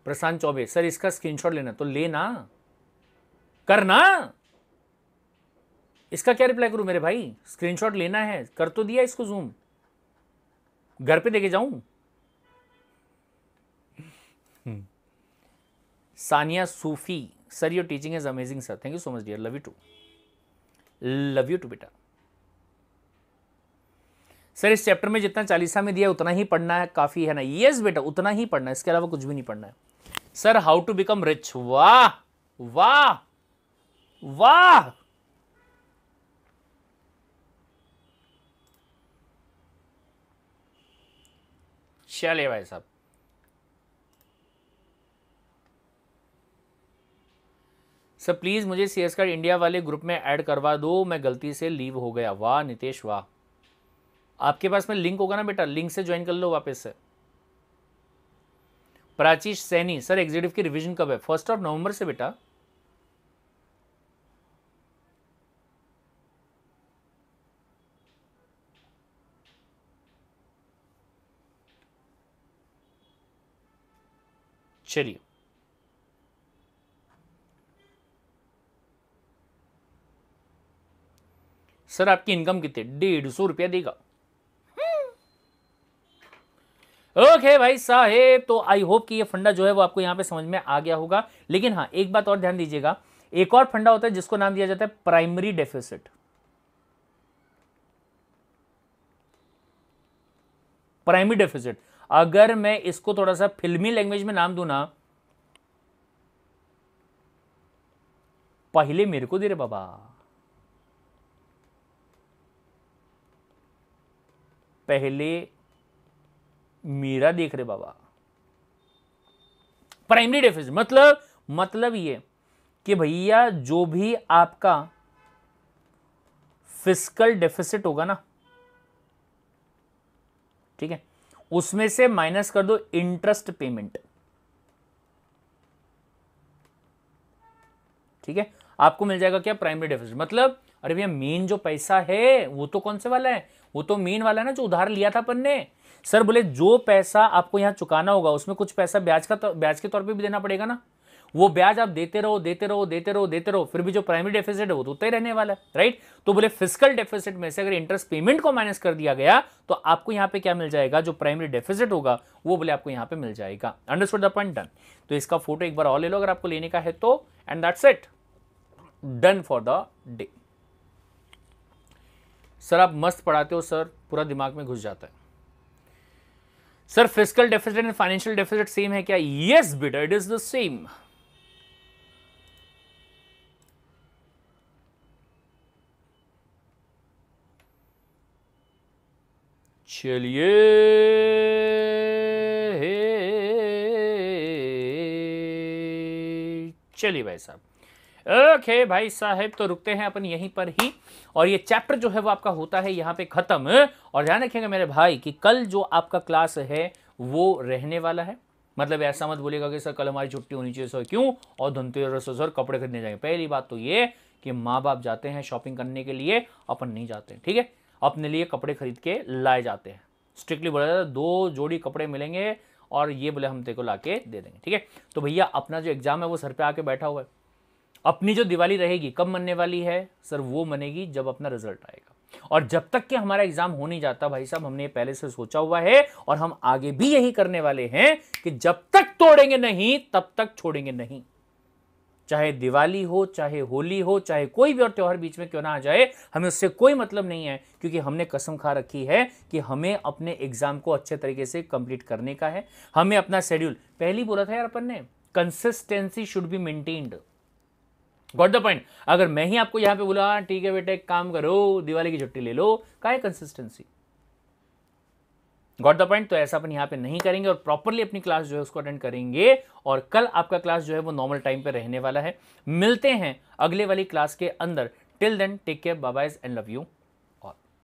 प्रशांत चौबे सर इसका स्क्रीनशॉट लेना तो लेना करना इसका क्या रिप्लाई करूं मेरे भाई स्क्रीनशॉट लेना है कर तो दिया इसको जूम घर पे देके जाऊं Saniya Sufi sir your teaching is amazing sir thank you so much dear love you too love you too बेटा सर इस चैप्टर में जितना चालीसा में दिया उतना ही पढ़ना है काफ़ी है ना यस बेटा उतना ही पढ़ना है इसके अलावा कुछ भी नहीं पढ़ना है sir how to become rich वाह वाह वाह चले भाई साहब सर प्लीज़ मुझे सी एस इंडिया वाले ग्रुप में ऐड करवा दो मैं गलती से लीव हो गया वाह नितेश वाह आपके पास में लिंक होगा ना बेटा लिंक से ज्वाइन कर लो वापस से प्राची सैनी सर एग्जीक्यूटिव की रिवीजन कब है फर्स्ट ऑफ नवंबर से बेटा चलिए सर आपकी इनकम कितनी डेढ़ सौ रुपया देगा ओके okay, भाई साहेब तो आई होप कि ये फंडा जो है वो आपको यहां पे समझ में आ गया होगा लेकिन हाँ एक बात और ध्यान दीजिएगा एक और फंडा होता है जिसको नाम दिया जाता है प्राइमरी डेफिसिट प्राइमरी डेफिसिट अगर मैं इसको थोड़ा सा फिल्मी लैंग्वेज में नाम दू ना पहले मेरे को दे रे बाबा पहले मेरा देख रहे बाबा प्राइमरी डेफिसिट मतलब मतलब ये कि भैया जो भी आपका फिजिकल डेफिसिट होगा ना ठीक है उसमें से माइनस कर दो इंटरेस्ट पेमेंट ठीक है आपको मिल जाएगा क्या प्राइमरी डेफिसिट मतलब अरे भैया मेन जो पैसा है वो तो कौन से वाला है वो तो मेन वाला ना जो उधार लिया था अपन ने सर बोले जो पैसा आपको यहाँ चुकाना होगा उसमें कुछ पैसा ब्याज का तो, ब्याज के तौर पर भी देना पड़ेगा ना वो ब्याज आप देते रहो देते रहो देते रहो देते रहो फिर भी जो प्राइमरी डेफिसिट है वो तो उतर ही रहने वाला है राइट तो बोले फिजिकल डेफिसिट में से अगर इंटरेस्ट पेमेंट को माइनस कर दिया गया तो आपको यहां पे क्या मिल जाएगा जो प्राइमरी डेफिसिट होगा वो बोले आपको यहां पे मिल जाएगा अंडरस्टूड द पॉइंट डन तो इसका फोटो एक बार और ले लो अगर आपको लेने का है तो and that's it done for the day sir आप मस्त पढ़ाते हो सर पूरा दिमाग में घुस जाता है sir physical deficit and financial deficit same है क्या यस बेटा इट इज द सेम चलिए चलिए भाई साहब ओके भाई साहब तो रुकते हैं अपन यहीं पर ही और ये चैप्टर जो है वो आपका होता है यहाँ पे ख़त्म और ध्यान रखिएगा मेरे भाई कि कल जो आपका क्लास है वो रहने वाला है मतलब ऐसा मत बोलेगा कि सर कल हमारी छुट्टी होनी चाहिए सर क्यों और धनतेरस सर कपड़े खरीदने जाएंगे पहली बात तो ये कि माँ बाप जाते हैं शॉपिंग करने के लिए अपन नहीं जाते ठीक है अपने लिए कपड़े खरीद के लाए जाते हैं स्ट्रिक्टली बोला जाता है दो जोड़ी कपड़े मिलेंगे और ये बोले हम तेरे को ला के दे देंगे ठीक है तो भैया अपना जो एग्जाम है वो सर पर आके बैठा हुआ है अपनी जो दिवाली रहेगी कब मनने वाली है सर वो मनेगी जब अपना रिजल्ट आएगा और जब तक कि हमारा एग्जाम हो नहीं जाता भाई साहब हमने पहले से सोचा हुआ है और हम आगे भी यही करने वाले हैं कि जब तक तोड़ेंगे नहीं तब तक छोड़ेंगे नहीं चाहे दिवाली हो चाहे होली हो चाहे कोई भी और त्यौहार बीच में क्यों ना आ जाए हमें उससे कोई मतलब नहीं है क्योंकि हमने कसम खा रखी है कि हमें अपने एग्जाम को अच्छे तरीके से कंप्लीट करने का है हमें अपना शेड्यूल पहली बोला था यार अपन ने consistency should be maintained got the point अगर मैं ही आपको यहां पे बोला ठीक है बेटे काम करो दिवाली की छुट्टी ले लो का है कंसिस्टेंसी गॉट द पॉइंट तो ऐसा अपन यहां पे नहीं करेंगे और प्रॉपरली अपनी क्लास जो है उसको अटेंड करेंगे और कल आपका क्लास जो है वो नॉर्मल टाइम पे रहने वाला है मिलते हैं अगले वाली क्लास के अंदर till then take care babies and love you